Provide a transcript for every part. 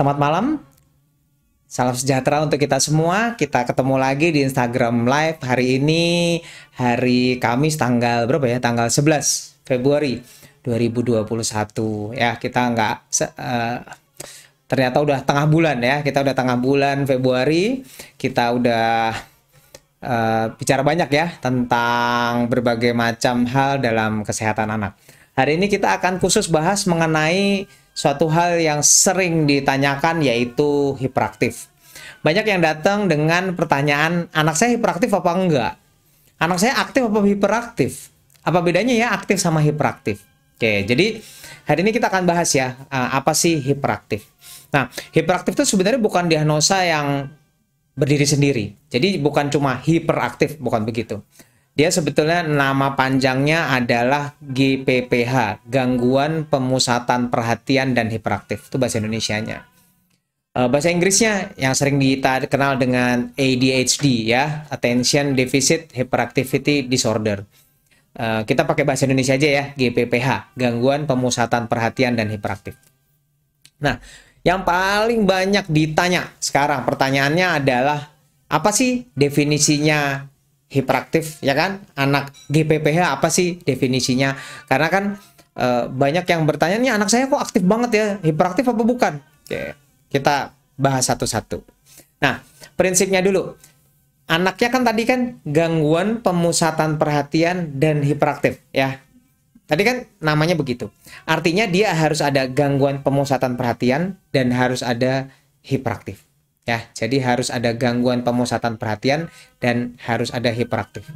Selamat malam. Salam sejahtera untuk kita semua. Kita ketemu lagi di Instagram Live hari ini, hari Kamis tanggal berapa ya? Tanggal 11 Februari 2021. Ya, kita nggak uh, ternyata udah tengah bulan ya. Kita udah tengah bulan Februari. Kita udah uh, bicara banyak ya tentang berbagai macam hal dalam kesehatan anak. Hari ini kita akan khusus bahas mengenai suatu hal yang sering ditanyakan yaitu hiperaktif. Banyak yang datang dengan pertanyaan, anak saya hiperaktif apa enggak? Anak saya aktif apa hiperaktif? Apa bedanya ya aktif sama hiperaktif? Oke, jadi hari ini kita akan bahas ya, apa sih hiperaktif? Nah, hiperaktif itu sebenarnya bukan diagnosa yang berdiri sendiri. Jadi bukan cuma hiperaktif, bukan begitu. Dia sebetulnya nama panjangnya adalah GPPH, gangguan pemusatan perhatian dan hiperaktif. Itu bahasa Indonesianya. nya eh, bahasa Inggrisnya yang sering kita kenal dengan ADHD ya, Attention Deficit Hyperactivity Disorder. Eh, kita pakai bahasa Indonesia aja ya, GPPH, gangguan pemusatan perhatian dan hiperaktif. Nah, yang paling banyak ditanya sekarang pertanyaannya adalah apa sih definisinya hiperaktif ya kan anak GPPH apa sih definisinya karena kan e, banyak yang bertanya nih anak saya kok aktif banget ya hiperaktif apa bukan Oke, kita bahas satu-satu nah prinsipnya dulu anaknya kan tadi kan gangguan pemusatan perhatian dan hiperaktif ya tadi kan namanya begitu artinya dia harus ada gangguan pemusatan perhatian dan harus ada hiperaktif Ya, jadi harus ada gangguan pemusatan perhatian dan harus ada hiperaktif.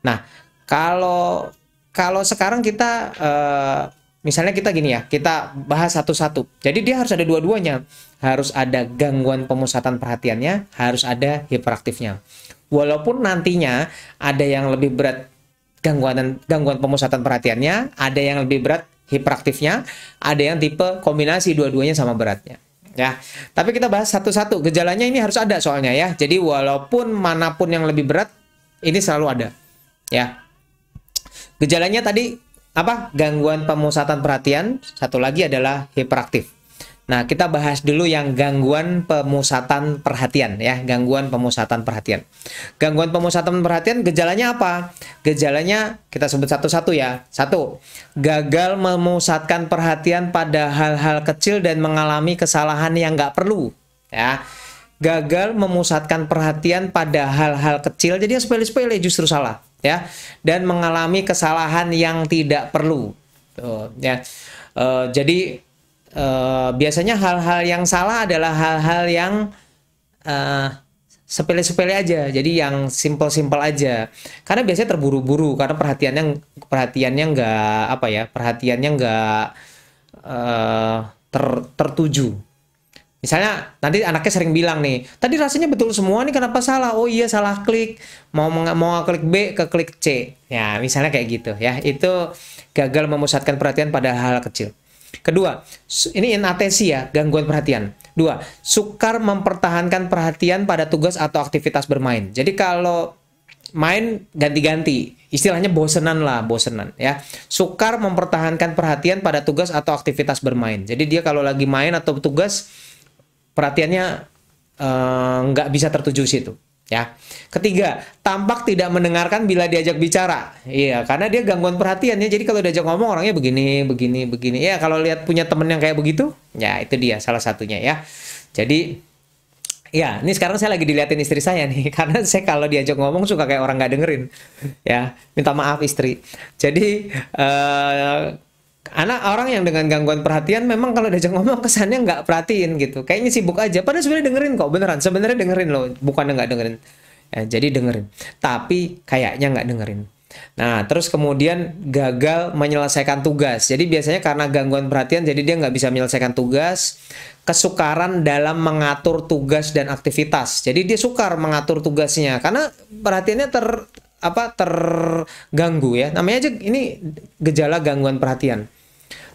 Nah, kalau kalau sekarang kita uh, misalnya kita gini ya, kita bahas satu-satu. Jadi dia harus ada dua-duanya. Harus ada gangguan pemusatan perhatiannya, harus ada hiperaktifnya. Walaupun nantinya ada yang lebih berat gangguan gangguan pemusatan perhatiannya, ada yang lebih berat hiperaktifnya, ada yang tipe kombinasi dua-duanya sama beratnya ya. Tapi kita bahas satu-satu. Gejalanya ini harus ada soalnya ya. Jadi walaupun manapun yang lebih berat ini selalu ada. Ya. Gejalanya tadi apa? Gangguan pemusatan perhatian, satu lagi adalah hiperaktif. Nah, kita bahas dulu yang gangguan pemusatan perhatian ya, gangguan pemusatan perhatian. Gangguan pemusatan perhatian gejalanya apa? Gejalanya kita sebut satu-satu ya. Satu, gagal memusatkan perhatian pada hal-hal kecil dan mengalami kesalahan yang nggak perlu ya. Gagal memusatkan perhatian pada hal-hal kecil, jadi yang sepele-sepele justru salah ya, dan mengalami kesalahan yang tidak perlu. Tuh, ya. Uh, jadi uh, biasanya hal-hal yang salah adalah hal-hal yang eh, sepele-sepele aja jadi yang simple-simple aja karena biasanya terburu-buru karena perhatiannya perhatiannya nggak apa ya perhatiannya nggak uh, ter, tertuju misalnya nanti anaknya sering bilang nih tadi rasanya betul semua nih kenapa salah oh iya salah klik mau mau klik B ke klik C ya misalnya kayak gitu ya itu gagal memusatkan perhatian pada hal, -hal kecil Kedua, ini ya, gangguan perhatian. Dua, sukar mempertahankan perhatian pada tugas atau aktivitas bermain. Jadi kalau main ganti-ganti, istilahnya bosenan lah, bosenan ya. Sukar mempertahankan perhatian pada tugas atau aktivitas bermain. Jadi dia kalau lagi main atau tugas perhatiannya eh, nggak uh, bisa tertuju situ ya. Ketiga, tampak tidak mendengarkan bila diajak bicara. Iya, karena dia gangguan perhatiannya. Jadi kalau diajak ngomong orangnya begini, begini, begini. Ya, kalau lihat punya temen yang kayak begitu, ya itu dia salah satunya ya. Jadi Ya, ini sekarang saya lagi diliatin istri saya nih, karena saya kalau diajak ngomong suka kayak orang nggak dengerin, ya minta maaf istri. Jadi uh, karena orang yang dengan gangguan perhatian memang kalau diajak ngomong kesannya nggak perhatiin gitu kayaknya sibuk aja padahal sebenarnya dengerin kok beneran sebenarnya dengerin loh bukan nggak dengerin ya, jadi dengerin tapi kayaknya nggak dengerin nah terus kemudian gagal menyelesaikan tugas jadi biasanya karena gangguan perhatian jadi dia nggak bisa menyelesaikan tugas kesukaran dalam mengatur tugas dan aktivitas jadi dia sukar mengatur tugasnya karena perhatiannya ter apa terganggu ya namanya aja ini gejala gangguan perhatian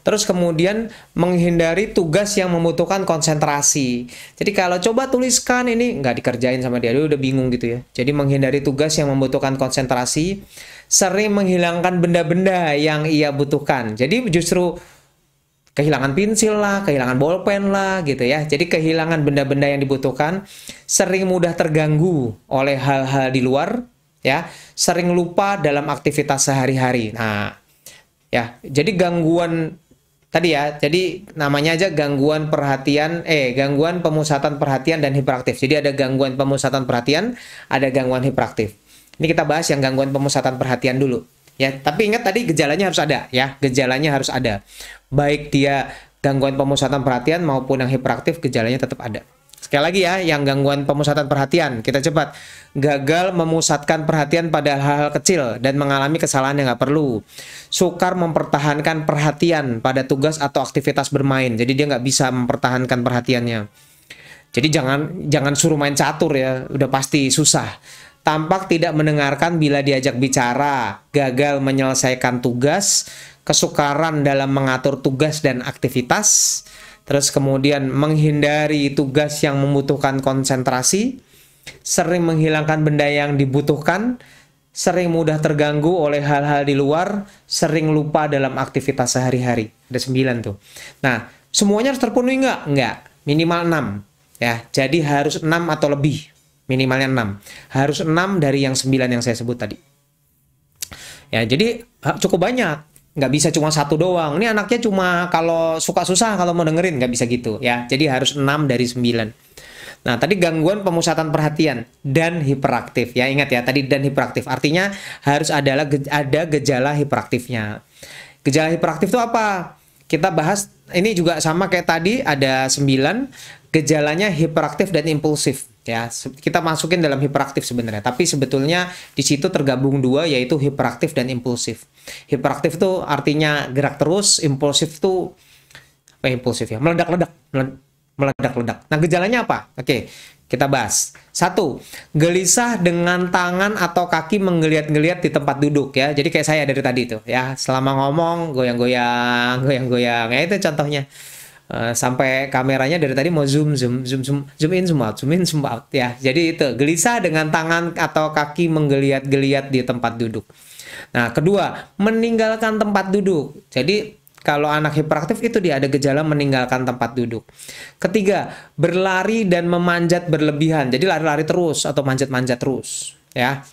terus kemudian menghindari tugas yang membutuhkan konsentrasi. Jadi kalau coba tuliskan ini nggak dikerjain sama dia, dia udah bingung gitu ya. Jadi menghindari tugas yang membutuhkan konsentrasi, sering menghilangkan benda-benda yang ia butuhkan. Jadi justru kehilangan pensil lah, kehilangan bolpen lah gitu ya. Jadi kehilangan benda-benda yang dibutuhkan, sering mudah terganggu oleh hal-hal di luar ya sering lupa dalam aktivitas sehari-hari nah ya jadi gangguan tadi ya jadi namanya aja gangguan perhatian eh gangguan pemusatan perhatian dan hiperaktif jadi ada gangguan pemusatan perhatian ada gangguan hiperaktif ini kita bahas yang gangguan pemusatan perhatian dulu ya tapi ingat tadi gejalanya harus ada ya gejalanya harus ada baik dia gangguan pemusatan perhatian maupun yang hiperaktif gejalanya tetap ada Sekali lagi ya, yang gangguan pemusatan perhatian, kita cepat. Gagal memusatkan perhatian pada hal-hal kecil dan mengalami kesalahan yang nggak perlu. Sukar mempertahankan perhatian pada tugas atau aktivitas bermain. Jadi dia nggak bisa mempertahankan perhatiannya. Jadi jangan jangan suruh main catur ya, udah pasti susah. Tampak tidak mendengarkan bila diajak bicara, gagal menyelesaikan tugas, kesukaran dalam mengatur tugas dan aktivitas, terus kemudian menghindari tugas yang membutuhkan konsentrasi, sering menghilangkan benda yang dibutuhkan, sering mudah terganggu oleh hal-hal di luar, sering lupa dalam aktivitas sehari-hari. Ada sembilan tuh. Nah, semuanya harus terpenuhi nggak? Nggak. Minimal enam. Ya, jadi harus enam atau lebih. Minimalnya enam. Harus enam dari yang sembilan yang saya sebut tadi. Ya, jadi cukup banyak nggak bisa cuma satu doang. Ini anaknya cuma kalau suka susah kalau mau dengerin nggak bisa gitu ya. Jadi harus 6 dari 9. Nah, tadi gangguan pemusatan perhatian dan hiperaktif ya. Ingat ya, tadi dan hiperaktif. Artinya harus adalah ada gejala hiperaktifnya. Gejala hiperaktif itu apa? Kita bahas ini juga sama kayak tadi ada 9 gejalanya hiperaktif dan impulsif ya kita masukin dalam hiperaktif sebenarnya tapi sebetulnya di situ tergabung dua yaitu hiperaktif dan impulsif Hiperaktif tuh artinya gerak terus, impulsif tuh apa eh, impulsif ya? Meledak-ledak, meledak-ledak. Nah, gejalanya apa? Oke, kita bahas. Satu, gelisah dengan tangan atau kaki menggeliat-geliat di tempat duduk ya. Jadi kayak saya dari tadi itu ya, selama ngomong goyang-goyang, goyang-goyang. Ya itu contohnya. Uh, sampai kameranya dari tadi mau zoom zoom zoom zoom zoom in zoom out zoom in zoom out ya jadi itu gelisah dengan tangan atau kaki menggeliat-geliat di tempat duduk Nah, kedua, meninggalkan tempat duduk. Jadi, kalau anak hiperaktif itu dia ada gejala meninggalkan tempat duduk. Ketiga, berlari dan memanjat berlebihan. Jadi lari-lari terus atau manjat-manjat terus, ya.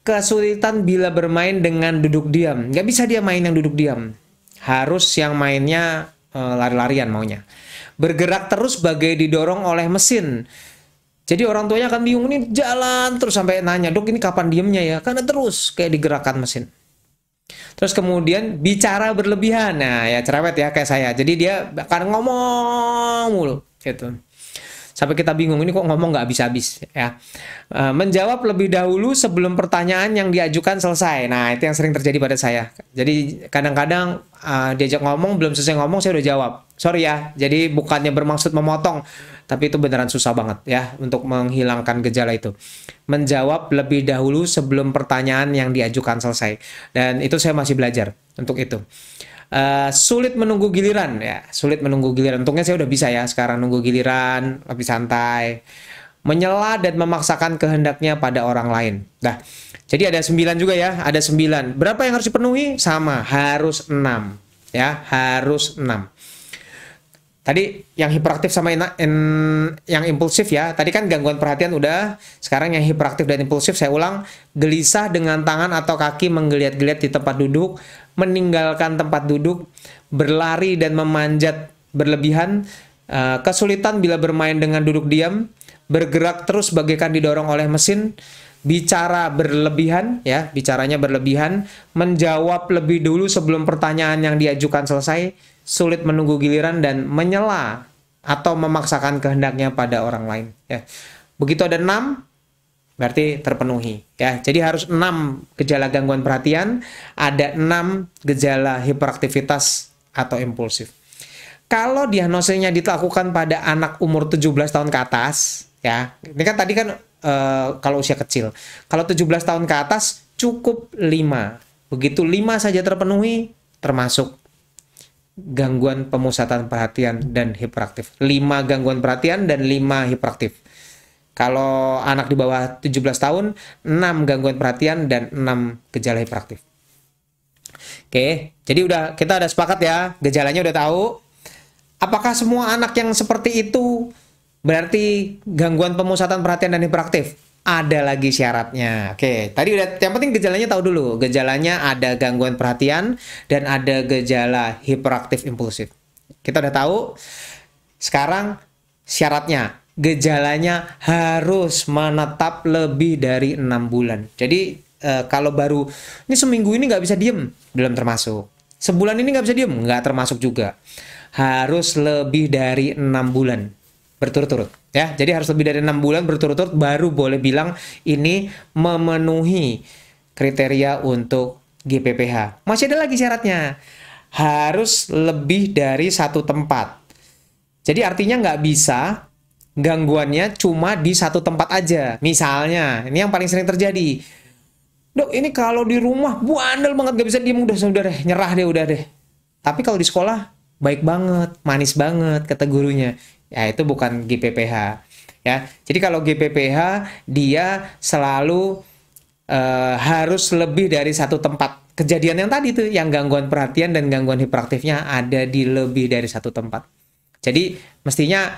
Kesulitan bila bermain dengan duduk diam. Nggak bisa dia main yang duduk diam. Harus yang mainnya eh, lari-larian maunya. Bergerak terus bagai didorong oleh mesin. Jadi orang tuanya akan bingung nih jalan terus sampai nanya, "Dok, ini kapan diemnya ya?" Karena terus kayak digerakkan mesin. Terus kemudian bicara berlebihan. Nah, ya cerewet ya kayak saya. Jadi dia akan ngomong mulu gitu. Sampai kita bingung ini kok ngomong nggak habis-habis ya. E, menjawab lebih dahulu sebelum pertanyaan yang diajukan selesai. Nah, itu yang sering terjadi pada saya. Jadi kadang-kadang uh, diajak ngomong belum selesai ngomong saya udah jawab. Sorry ya. Jadi bukannya bermaksud memotong tapi itu beneran susah banget ya untuk menghilangkan gejala itu. Menjawab lebih dahulu sebelum pertanyaan yang diajukan selesai. Dan itu saya masih belajar untuk itu. Uh, sulit menunggu giliran ya, sulit menunggu giliran. Untungnya saya udah bisa ya sekarang nunggu giliran, lebih santai. Menyela dan memaksakan kehendaknya pada orang lain. Nah, jadi ada sembilan juga ya, ada sembilan. Berapa yang harus dipenuhi? Sama, harus enam ya, harus enam. Tadi yang hiperaktif sama in, in, yang impulsif ya. Tadi kan gangguan perhatian udah. Sekarang yang hiperaktif dan impulsif saya ulang. Gelisah dengan tangan atau kaki menggeliat-geliat di tempat duduk, meninggalkan tempat duduk, berlari dan memanjat berlebihan, eh, kesulitan bila bermain dengan duduk diam, bergerak terus bagaikan didorong oleh mesin, bicara berlebihan ya, bicaranya berlebihan, menjawab lebih dulu sebelum pertanyaan yang diajukan selesai sulit menunggu giliran dan menyela atau memaksakan kehendaknya pada orang lain. Ya. Begitu ada enam, berarti terpenuhi. Ya, jadi harus enam gejala gangguan perhatian, ada enam gejala hiperaktivitas atau impulsif. Kalau diagnosenya dilakukan pada anak umur 17 tahun ke atas, ya, ini kan tadi kan uh, kalau usia kecil. Kalau 17 tahun ke atas cukup lima Begitu lima saja terpenuhi, termasuk gangguan pemusatan perhatian dan hiperaktif. 5 gangguan perhatian dan 5 hiperaktif. Kalau anak di bawah 17 tahun, 6 gangguan perhatian dan 6 gejala hiperaktif. Oke, jadi udah kita ada sepakat ya, gejalanya udah tahu. Apakah semua anak yang seperti itu berarti gangguan pemusatan perhatian dan hiperaktif? ada lagi syaratnya. Oke, tadi udah yang penting gejalanya tahu dulu. Gejalanya ada gangguan perhatian dan ada gejala hiperaktif impulsif. Kita udah tahu. Sekarang syaratnya gejalanya harus menetap lebih dari enam bulan. Jadi e, kalau baru ini seminggu ini nggak bisa diem belum termasuk. Sebulan ini nggak bisa diem nggak termasuk juga. Harus lebih dari enam bulan berturut-turut ya jadi harus lebih dari enam bulan berturut-turut baru boleh bilang ini memenuhi kriteria untuk GPPH masih ada lagi syaratnya harus lebih dari satu tempat jadi artinya nggak bisa gangguannya cuma di satu tempat aja misalnya ini yang paling sering terjadi dok ini kalau di rumah buandel banget nggak bisa diem udah udah deh nyerah deh udah deh tapi kalau di sekolah baik banget, manis banget kata gurunya. Ya, itu bukan GPPH. Ya. Jadi kalau GPPH dia selalu eh, harus lebih dari satu tempat. Kejadian yang tadi itu yang gangguan perhatian dan gangguan hiperaktifnya ada di lebih dari satu tempat. Jadi mestinya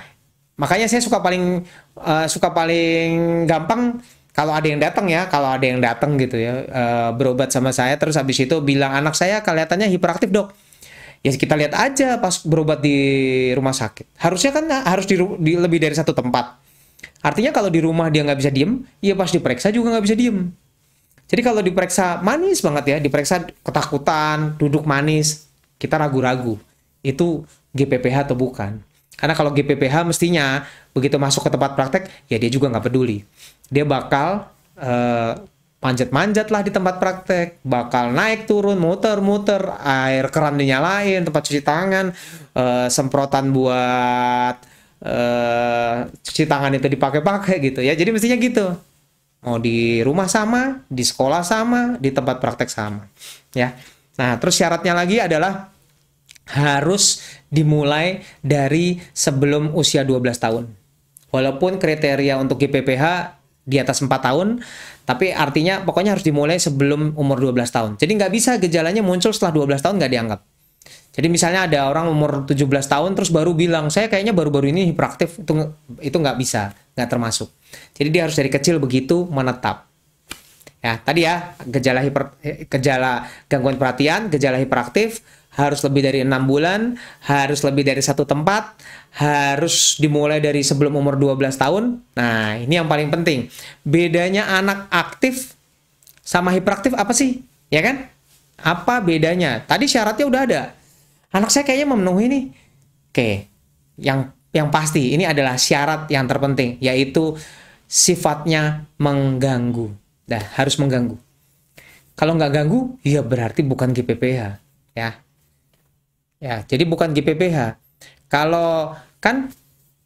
makanya saya suka paling uh, suka paling gampang kalau ada yang datang ya kalau ada yang datang gitu ya eh, berobat sama saya terus habis itu bilang anak saya kelihatannya hiperaktif dok ya kita lihat aja pas berobat di rumah sakit harusnya kan harus di, di lebih dari satu tempat artinya kalau di rumah dia nggak bisa diem ya pas diperiksa juga nggak bisa diem jadi kalau diperiksa manis banget ya diperiksa ketakutan duduk manis kita ragu-ragu itu GPPH atau bukan karena kalau GPPH mestinya begitu masuk ke tempat praktek ya dia juga nggak peduli dia bakal uh, panjat manjat lah di tempat praktek bakal naik turun muter-muter air keran dinyalain tempat cuci tangan uh, semprotan buat uh, cuci tangan itu dipakai-pakai gitu ya jadi mestinya gitu mau di rumah sama di sekolah sama di tempat praktek sama ya nah terus syaratnya lagi adalah harus dimulai dari sebelum usia 12 tahun walaupun kriteria untuk GPPH di atas 4 tahun tapi artinya pokoknya harus dimulai sebelum umur 12 tahun jadi nggak bisa gejalanya muncul setelah 12 tahun nggak dianggap jadi misalnya ada orang umur 17 tahun terus baru bilang saya kayaknya baru-baru ini hiperaktif itu itu nggak bisa nggak termasuk jadi dia harus dari kecil begitu menetap ya tadi ya gejala hiper eh, gejala gangguan perhatian gejala hiperaktif harus lebih dari enam bulan, harus lebih dari satu tempat, harus dimulai dari sebelum umur 12 tahun. Nah, ini yang paling penting. Bedanya anak aktif sama hiperaktif apa sih? Ya kan? Apa bedanya? Tadi syaratnya udah ada. Anak saya kayaknya memenuhi nih. Oke. Yang yang pasti ini adalah syarat yang terpenting yaitu sifatnya mengganggu. Dah, harus mengganggu. Kalau nggak ganggu, ya berarti bukan GPPH ya. Ya, jadi bukan GPPH. Kalau kan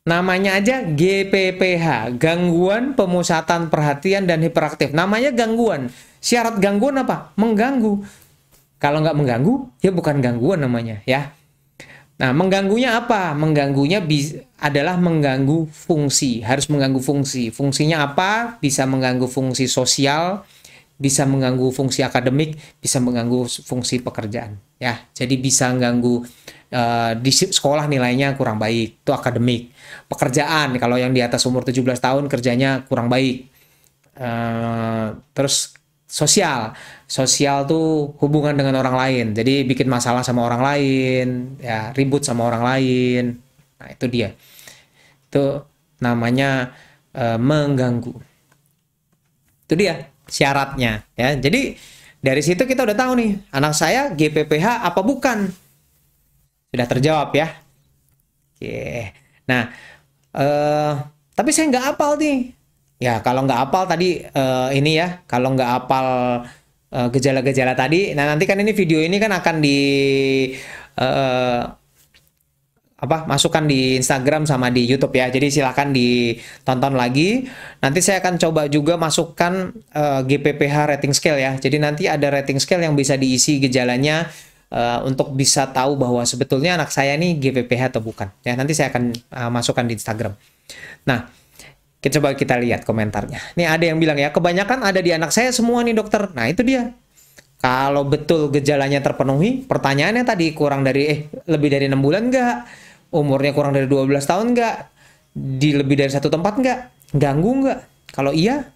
namanya aja GPPH, gangguan pemusatan perhatian dan hiperaktif. Namanya gangguan. Syarat gangguan apa? Mengganggu. Kalau nggak mengganggu, ya bukan gangguan namanya, ya. Nah, mengganggunya apa? Mengganggunya adalah mengganggu fungsi, harus mengganggu fungsi. Fungsinya apa? Bisa mengganggu fungsi sosial, bisa mengganggu fungsi akademik, bisa mengganggu fungsi pekerjaan, ya. Jadi bisa mengganggu uh, eh, di sekolah nilainya kurang baik, itu akademik. Pekerjaan kalau yang di atas umur 17 tahun kerjanya kurang baik. Uh, terus sosial. Sosial tuh hubungan dengan orang lain. Jadi bikin masalah sama orang lain, ya, ribut sama orang lain. Nah, itu dia. Itu namanya uh, mengganggu. Itu dia syaratnya ya. Jadi dari situ kita udah tahu nih anak saya GPPH apa bukan. Sudah terjawab ya. Oke. Nah, eh tapi saya nggak apal nih. Ya, kalau nggak apal tadi eh, ini ya, kalau nggak apal eh, gejala-gejala eh, tadi. Nah, nanti kan ini video ini kan akan di eh, apa masukan di Instagram sama di YouTube ya. Jadi silahkan ditonton lagi. Nanti saya akan coba juga masukkan uh, eh, GPPH rating scale ya. Jadi nanti ada rating scale yang bisa diisi gejalanya uh, untuk bisa tahu bahwa sebetulnya anak saya ini GPPH atau bukan. Ya nanti saya akan uh, masukkan di Instagram. Nah, kita coba kita lihat komentarnya. ini ada yang bilang ya kebanyakan ada di anak saya semua nih dokter. Nah itu dia kalau betul gejalanya terpenuhi, pertanyaannya tadi kurang dari eh lebih dari enam bulan nggak? umurnya kurang dari 12 tahun nggak di lebih dari satu tempat nggak ganggu nggak kalau iya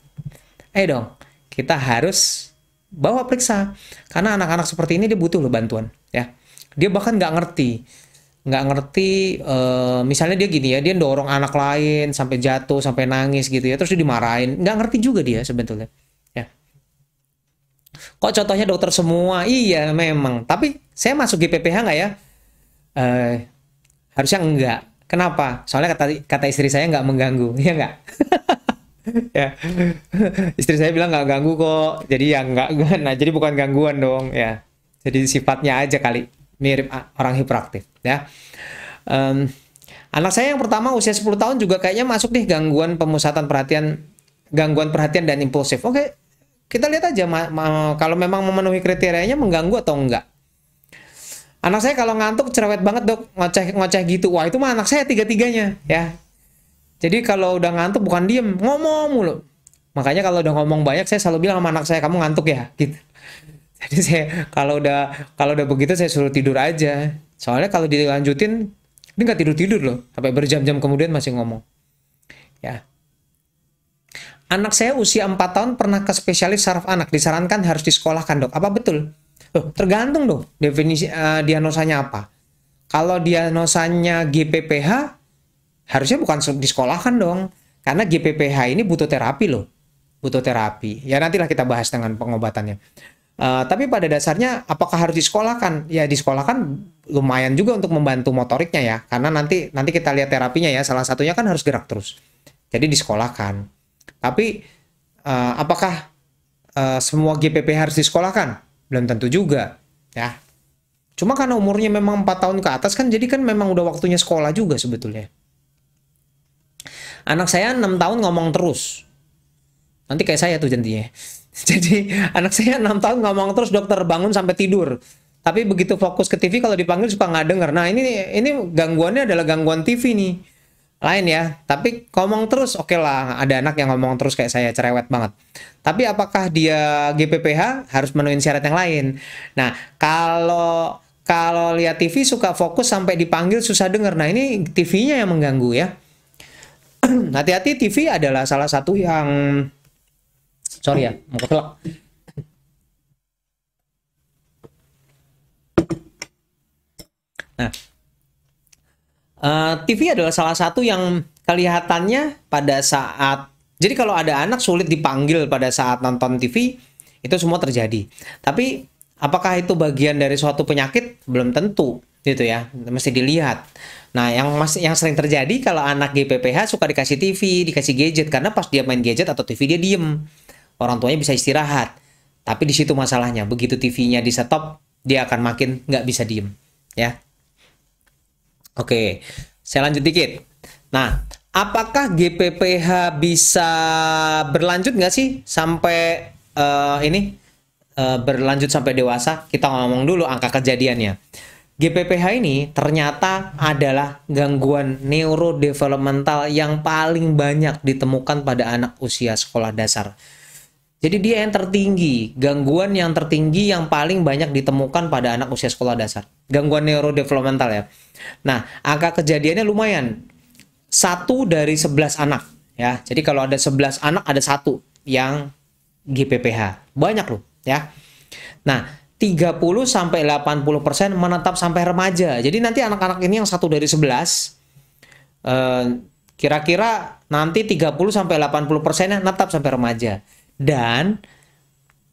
eh dong kita harus bawa periksa karena anak-anak seperti ini dia butuh loh bantuan ya dia bahkan nggak ngerti nggak ngerti uh, misalnya dia gini ya dia dorong anak lain sampai jatuh sampai nangis gitu ya terus dia dimarahin nggak ngerti juga dia sebetulnya ya kok contohnya dokter semua iya memang tapi saya masuk GPPH nggak ya uh, harusnya enggak kenapa soalnya kata kata istri saya enggak mengganggu ya enggak. ya istri saya bilang enggak ganggu kok jadi ya enggak. nah jadi bukan gangguan dong ya jadi sifatnya aja kali mirip orang hiperaktif ya um, anak saya yang pertama usia 10 tahun juga kayaknya masuk nih gangguan pemusatan perhatian gangguan perhatian dan impulsif oke kita lihat aja kalau memang memenuhi kriterianya mengganggu atau enggak Anak saya kalau ngantuk cerewet banget dok, ngoceh-ngoceh gitu. Wah itu mah anak saya tiga-tiganya ya. Jadi kalau udah ngantuk bukan diem, ngomong mulu. Makanya kalau udah ngomong banyak saya selalu bilang sama anak saya kamu ngantuk ya gitu. Jadi saya kalau udah kalau udah begitu saya suruh tidur aja. Soalnya kalau dilanjutin dia nggak tidur tidur loh sampai berjam-jam kemudian masih ngomong. Ya. Anak saya usia 4 tahun pernah ke spesialis saraf anak, disarankan harus disekolahkan dok. Apa betul? Loh, tergantung dong definisi uh, diagnosanya apa. Kalau diagnosanya GPPH, harusnya bukan disekolahkan dong. Karena GPPH ini butuh terapi loh. Butuh terapi. Ya nantilah kita bahas dengan pengobatannya. Uh, tapi pada dasarnya apakah harus disekolahkan? Ya disekolahkan lumayan juga untuk membantu motoriknya ya. Karena nanti nanti kita lihat terapinya ya. Salah satunya kan harus gerak terus. Jadi disekolahkan. Tapi uh, apakah uh, semua GPPH harus disekolahkan? belum tentu juga ya cuma karena umurnya memang 4 tahun ke atas kan jadi kan memang udah waktunya sekolah juga sebetulnya anak saya 6 tahun ngomong terus nanti kayak saya tuh jantinya jadi anak saya 6 tahun ngomong terus dokter bangun sampai tidur tapi begitu fokus ke TV kalau dipanggil suka nggak denger nah ini ini gangguannya adalah gangguan TV nih lain ya tapi ngomong terus oke okay lah ada anak yang ngomong terus kayak saya cerewet banget tapi apakah dia GPPH harus menuin syarat yang lain? Nah, kalau kalau lihat TV suka fokus sampai dipanggil susah dengar. Nah, ini TV-nya yang mengganggu ya. Hati-hati TV adalah salah satu yang sorry ya, mau ketelak. Nah, uh, eh, TV adalah salah satu yang kelihatannya pada saat jadi kalau ada anak sulit dipanggil pada saat nonton TV, itu semua terjadi. Tapi apakah itu bagian dari suatu penyakit? Belum tentu, gitu ya. Mesti dilihat. Nah, yang mas yang sering terjadi kalau anak GPPH suka dikasih TV, dikasih gadget karena pas dia main gadget atau TV dia diem. Orang tuanya bisa istirahat. Tapi di situ masalahnya, begitu TV-nya di stop, dia akan makin nggak bisa diem, ya. Oke, saya lanjut dikit. Nah, apakah GPPH bisa berlanjut nggak sih sampai uh, ini uh, berlanjut sampai dewasa? Kita ngomong dulu angka kejadiannya. GPPH ini ternyata adalah gangguan neurodevelopmental yang paling banyak ditemukan pada anak usia sekolah dasar. Jadi dia yang tertinggi, gangguan yang tertinggi yang paling banyak ditemukan pada anak usia sekolah dasar. Gangguan neurodevelopmental ya. Nah, angka kejadiannya lumayan satu dari 11 anak ya. Jadi kalau ada 11 anak ada satu yang GPPH. Banyak loh ya. Nah, 30 sampai 80% menetap sampai remaja. Jadi nanti anak-anak ini yang satu dari 11 eh, kira-kira nanti 30 sampai 80% menetap sampai remaja dan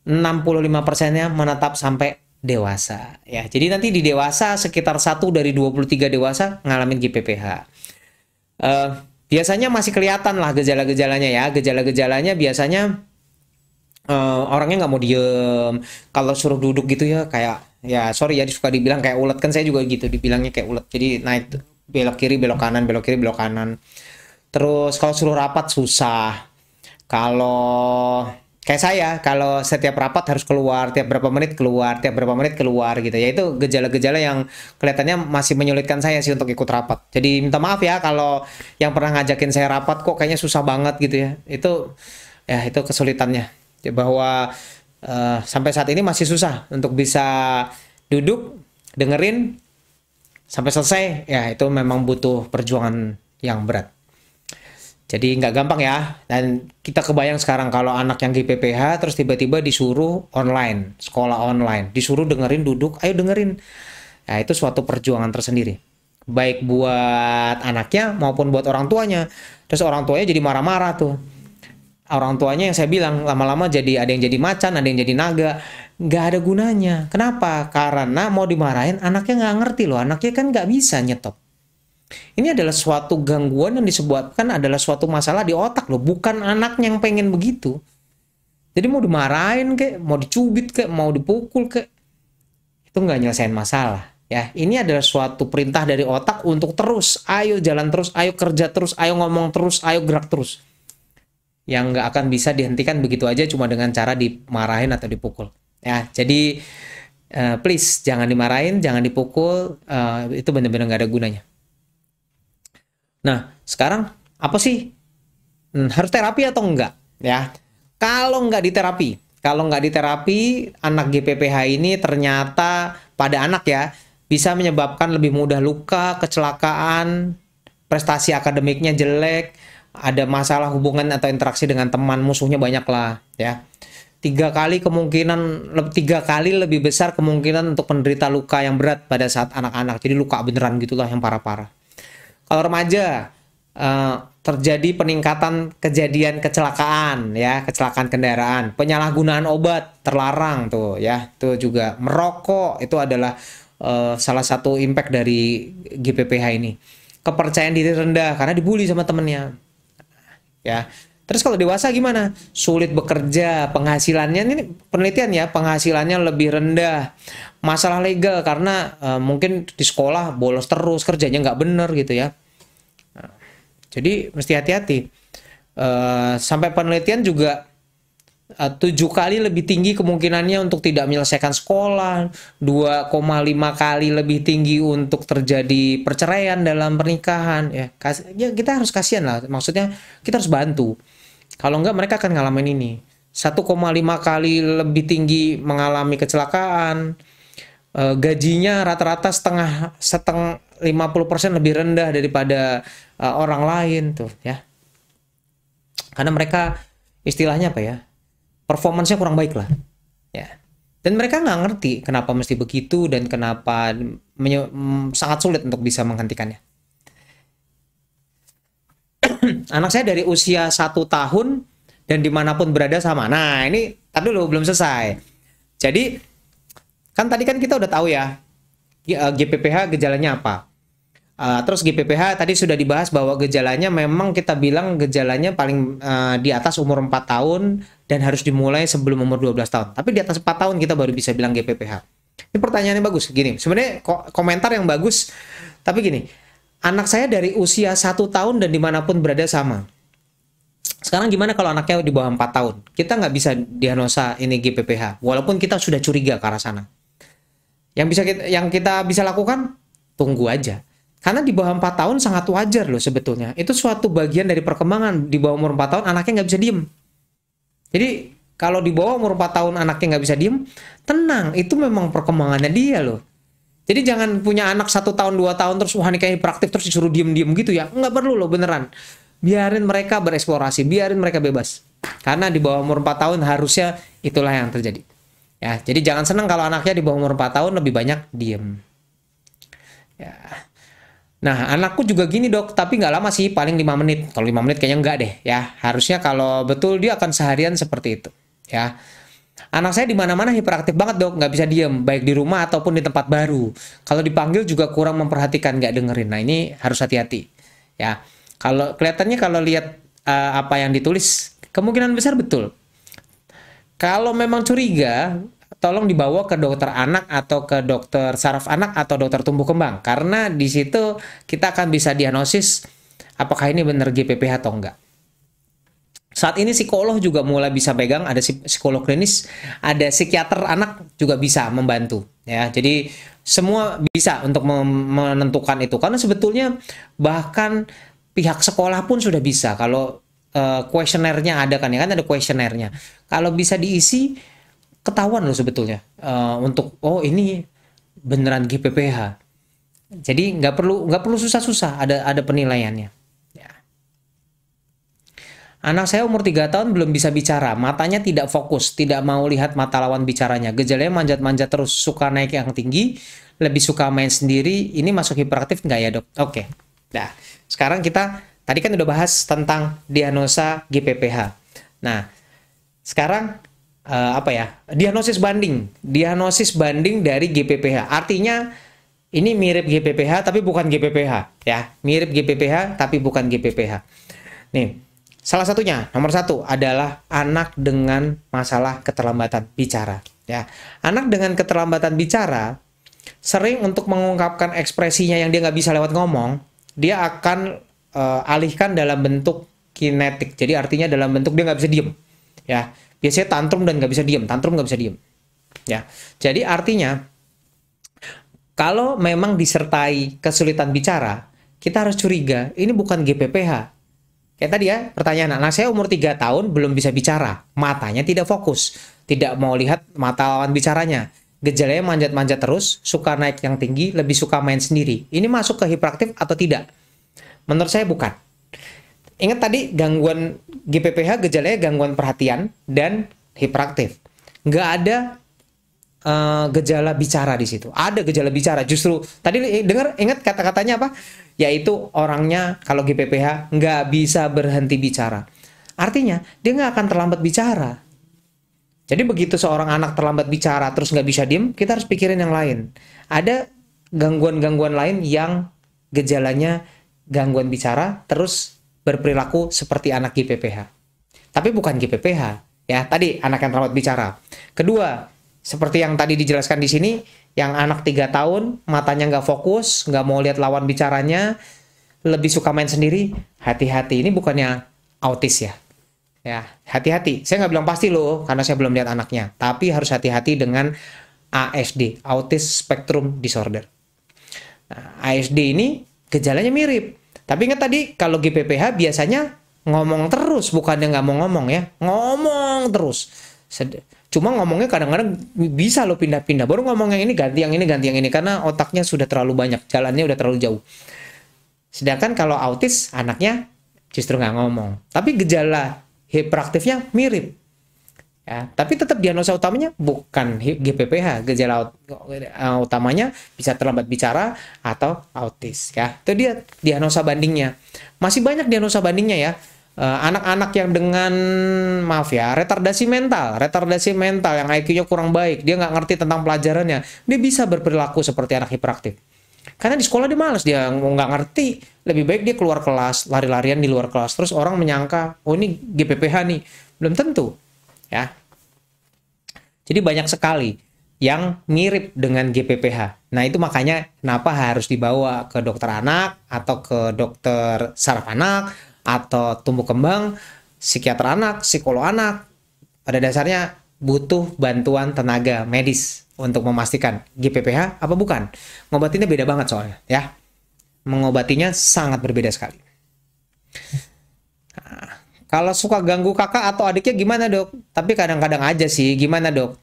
65 persennya menetap sampai dewasa ya. Jadi nanti di dewasa sekitar satu dari 23 dewasa ngalamin GPPH uh, biasanya masih kelihatan lah gejala-gejalanya ya gejala-gejalanya biasanya uh, orangnya nggak mau diem kalau suruh duduk gitu ya kayak ya sorry ya suka dibilang kayak ulet kan saya juga gitu dibilangnya kayak ulet jadi naik belok kiri belok kanan belok kiri belok kanan terus kalau suruh rapat susah kalau kayak saya kalau setiap rapat harus keluar tiap berapa menit keluar tiap berapa menit keluar gitu ya itu gejala-gejala yang kelihatannya masih menyulitkan saya sih untuk ikut rapat jadi minta maaf ya kalau yang pernah ngajakin saya rapat kok kayaknya susah banget gitu ya itu ya itu kesulitannya ya bahwa uh, sampai saat ini masih susah untuk bisa duduk dengerin sampai selesai ya itu memang butuh perjuangan yang berat jadi nggak gampang ya. Dan kita kebayang sekarang kalau anak yang GPPH terus tiba-tiba disuruh online, sekolah online, disuruh dengerin duduk, ayo dengerin. Nah, itu suatu perjuangan tersendiri. Baik buat anaknya maupun buat orang tuanya. Terus orang tuanya jadi marah-marah tuh. Orang tuanya yang saya bilang lama-lama jadi ada yang jadi macan, ada yang jadi naga. Nggak ada gunanya. Kenapa? Karena mau dimarahin anaknya nggak ngerti loh. Anaknya kan nggak bisa nyetop ini adalah suatu gangguan yang disebabkan adalah suatu masalah di otak loh, bukan anaknya yang pengen begitu. Jadi mau dimarahin kek, mau dicubit kek, mau dipukul kek, itu nggak nyelesain masalah. Ya, ini adalah suatu perintah dari otak untuk terus, ayo jalan terus, ayo kerja terus, ayo ngomong terus, ayo gerak terus. Yang nggak akan bisa dihentikan begitu aja cuma dengan cara dimarahin atau dipukul. Ya, jadi uh, please jangan dimarahin, jangan dipukul, uh, itu benar-benar nggak ada gunanya. Nah, sekarang apa sih? Hmm, harus terapi atau enggak? Ya, kalau enggak diterapi, kalau enggak diterapi, anak GPPH ini ternyata pada anak ya bisa menyebabkan lebih mudah luka, kecelakaan, prestasi akademiknya jelek, ada masalah hubungan atau interaksi dengan teman musuhnya banyak lah ya tiga kali kemungkinan tiga kali lebih besar kemungkinan untuk penderita luka yang berat pada saat anak-anak jadi luka beneran gitulah yang parah-parah kalau remaja uh, terjadi peningkatan kejadian kecelakaan ya kecelakaan kendaraan penyalahgunaan obat terlarang tuh ya itu juga merokok itu adalah uh, salah satu impact dari GPPH ini kepercayaan diri rendah karena dibully sama temennya ya terus kalau dewasa gimana sulit bekerja penghasilannya ini penelitian ya penghasilannya lebih rendah masalah legal karena uh, mungkin di sekolah bolos terus kerjanya nggak bener gitu ya nah, jadi mesti hati-hati uh, sampai penelitian juga eh, tujuh kali lebih tinggi kemungkinannya untuk tidak menyelesaikan sekolah, 2,5 kali lebih tinggi untuk terjadi perceraian dalam pernikahan. Ya, kas ya kita harus kasihan lah. Maksudnya kita harus bantu. Kalau enggak mereka akan ngalamin ini. 1,5 kali lebih tinggi mengalami kecelakaan, uh, gajinya rata-rata setengah seteng 50% lebih rendah daripada uh, orang lain tuh ya. Karena mereka istilahnya apa ya? Performancenya kurang baik lah. Ya. Dan mereka nggak ngerti kenapa mesti begitu dan kenapa mm, sangat sulit untuk bisa menghentikannya. Anak saya dari usia satu tahun dan dimanapun berada sama. Nah ini, tapi dulu belum selesai. Jadi Kan tadi kan kita udah tahu ya GPPH eh, gejalanya apa. Uh, terus GPPH tadi sudah dibahas bahwa gejalanya memang kita bilang gejalanya paling uh, di atas umur 4 tahun dan harus dimulai sebelum umur 12 tahun. Tapi di atas 4 tahun kita baru bisa bilang GPPH. Ini pertanyaannya bagus. Gini, sebenarnya komentar yang bagus. Tapi gini, anak saya dari usia 1 tahun dan dimanapun berada sama. Sekarang gimana kalau anaknya di bawah 4 tahun? Kita nggak bisa diagnosa ini GPPH. Walaupun kita sudah curiga ke arah sana. Yang bisa kita, yang kita bisa lakukan tunggu aja. Karena di bawah 4 tahun sangat wajar loh sebetulnya. Itu suatu bagian dari perkembangan. Di bawah umur 4 tahun anaknya nggak bisa diem. Jadi kalau di bawah umur 4 tahun anaknya nggak bisa diem, tenang. Itu memang perkembangannya dia loh. Jadi jangan punya anak satu tahun dua tahun terus wah ini kayak praktik terus disuruh diem-diem gitu ya. Nggak perlu loh beneran. Biarin mereka bereksplorasi, biarin mereka bebas. Karena di bawah umur 4 tahun harusnya itulah yang terjadi. Ya, jadi jangan senang kalau anaknya di bawah umur 4 tahun lebih banyak diem. Ya. Nah, anakku juga gini dok, tapi nggak lama sih, paling 5 menit. Kalau 5 menit kayaknya nggak deh, ya. Harusnya kalau betul dia akan seharian seperti itu, ya. Anak saya di mana-mana hiperaktif banget dok, nggak bisa diem, baik di rumah ataupun di tempat baru. Kalau dipanggil juga kurang memperhatikan, nggak dengerin. Nah ini harus hati-hati, ya. Kalau kelihatannya kalau lihat uh, apa yang ditulis, kemungkinan besar betul, kalau memang curiga, tolong dibawa ke dokter anak atau ke dokter saraf anak atau dokter tumbuh kembang karena di situ kita akan bisa diagnosis apakah ini benar GPPH atau enggak. Saat ini psikolog juga mulai bisa pegang, ada psikolog klinis, ada psikiater anak juga bisa membantu ya. Jadi semua bisa untuk menentukan itu karena sebetulnya bahkan pihak sekolah pun sudah bisa kalau kuesionernya eh, uh, ada kan ya kan ada kuesionernya. Kalau bisa diisi ketahuan loh sebetulnya uh, untuk oh ini beneran GPPH. Jadi nggak perlu nggak perlu susah-susah ada ada penilaiannya. Ya. Anak saya umur 3 tahun belum bisa bicara, matanya tidak fokus, tidak mau lihat mata lawan bicaranya. Gejalanya manjat-manjat terus, suka naik yang tinggi, lebih suka main sendiri. Ini masuk hiperaktif nggak ya dok? Oke. Okay. Nah, sekarang kita Tadi kan udah bahas tentang diagnosa GPPH. Nah, sekarang uh, apa ya? Diagnosis banding. Diagnosis banding dari GPPH. Artinya ini mirip GPPH tapi bukan GPPH ya. Mirip GPPH tapi bukan GPPH. Nih, salah satunya nomor satu adalah anak dengan masalah keterlambatan bicara. Ya, anak dengan keterlambatan bicara sering untuk mengungkapkan ekspresinya yang dia nggak bisa lewat ngomong, dia akan uh, alihkan dalam bentuk kinetik. Jadi artinya dalam bentuk dia nggak bisa diem. Ya, biasanya tantrum dan nggak bisa diem. Tantrum nggak bisa diem. Ya, jadi artinya kalau memang disertai kesulitan bicara, kita harus curiga. Ini bukan GPPH. Kayak tadi ya, pertanyaan anak saya umur 3 tahun belum bisa bicara, matanya tidak fokus, tidak mau lihat mata lawan bicaranya. Gejalanya manjat-manjat terus, suka naik yang tinggi, lebih suka main sendiri. Ini masuk ke hiperaktif atau tidak? Menurut saya bukan. Ingat tadi gangguan GPPH gejalanya gangguan perhatian dan hiperaktif. Nggak ada uh, gejala bicara di situ. Ada gejala bicara. Justru tadi dengar ingat kata-katanya apa? Yaitu orangnya kalau GPPH nggak bisa berhenti bicara. Artinya dia nggak akan terlambat bicara. Jadi begitu seorang anak terlambat bicara terus nggak bisa diem, kita harus pikirin yang lain. Ada gangguan-gangguan lain yang gejalanya gangguan bicara, terus berperilaku seperti anak GPPH. Tapi bukan GPPH, ya tadi anak yang terlambat bicara. Kedua, seperti yang tadi dijelaskan di sini, yang anak tiga tahun matanya nggak fokus, nggak mau lihat lawan bicaranya, lebih suka main sendiri, hati-hati. Ini bukannya autis ya, ya hati-hati. Saya nggak bilang pasti loh, karena saya belum lihat anaknya. Tapi harus hati-hati dengan ASD, Autis Spectrum Disorder. Nah, ASD ini gejalanya mirip. Tapi ingat tadi kalau GPPH biasanya ngomong terus bukan yang nggak mau ngomong ya ngomong terus cuma ngomongnya kadang-kadang bisa lo pindah-pindah baru ngomong yang ini ganti yang ini ganti yang ini karena otaknya sudah terlalu banyak jalannya udah terlalu jauh sedangkan kalau autis anaknya justru nggak ngomong tapi gejala hiperaktifnya mirip ya tapi tetap diagnosa utamanya bukan GPPH gejala eh, utamanya bisa terlambat bicara atau autis ya itu dia diagnosa bandingnya masih banyak diagnosa bandingnya ya eh, anak-anak yang dengan maaf ya retardasi mental retardasi mental yang IQ-nya kurang baik dia nggak ngerti tentang pelajarannya dia bisa berperilaku seperti anak hiperaktif karena di sekolah dia males dia nggak ngerti lebih baik dia keluar kelas lari-larian di luar kelas terus orang menyangka oh ini GPPH nih belum tentu ya. Jadi banyak sekali yang mirip dengan GPPH. Nah, itu makanya kenapa harus dibawa ke dokter anak atau ke dokter saraf anak atau tumbuh kembang, psikiater anak, psikolog anak. Pada dasarnya butuh bantuan tenaga medis untuk memastikan GPPH apa bukan. Mengobatinya beda banget soalnya, ya. Mengobatinya sangat berbeda sekali. Kalau suka ganggu kakak atau adiknya gimana dok? Tapi kadang-kadang aja sih, gimana dok?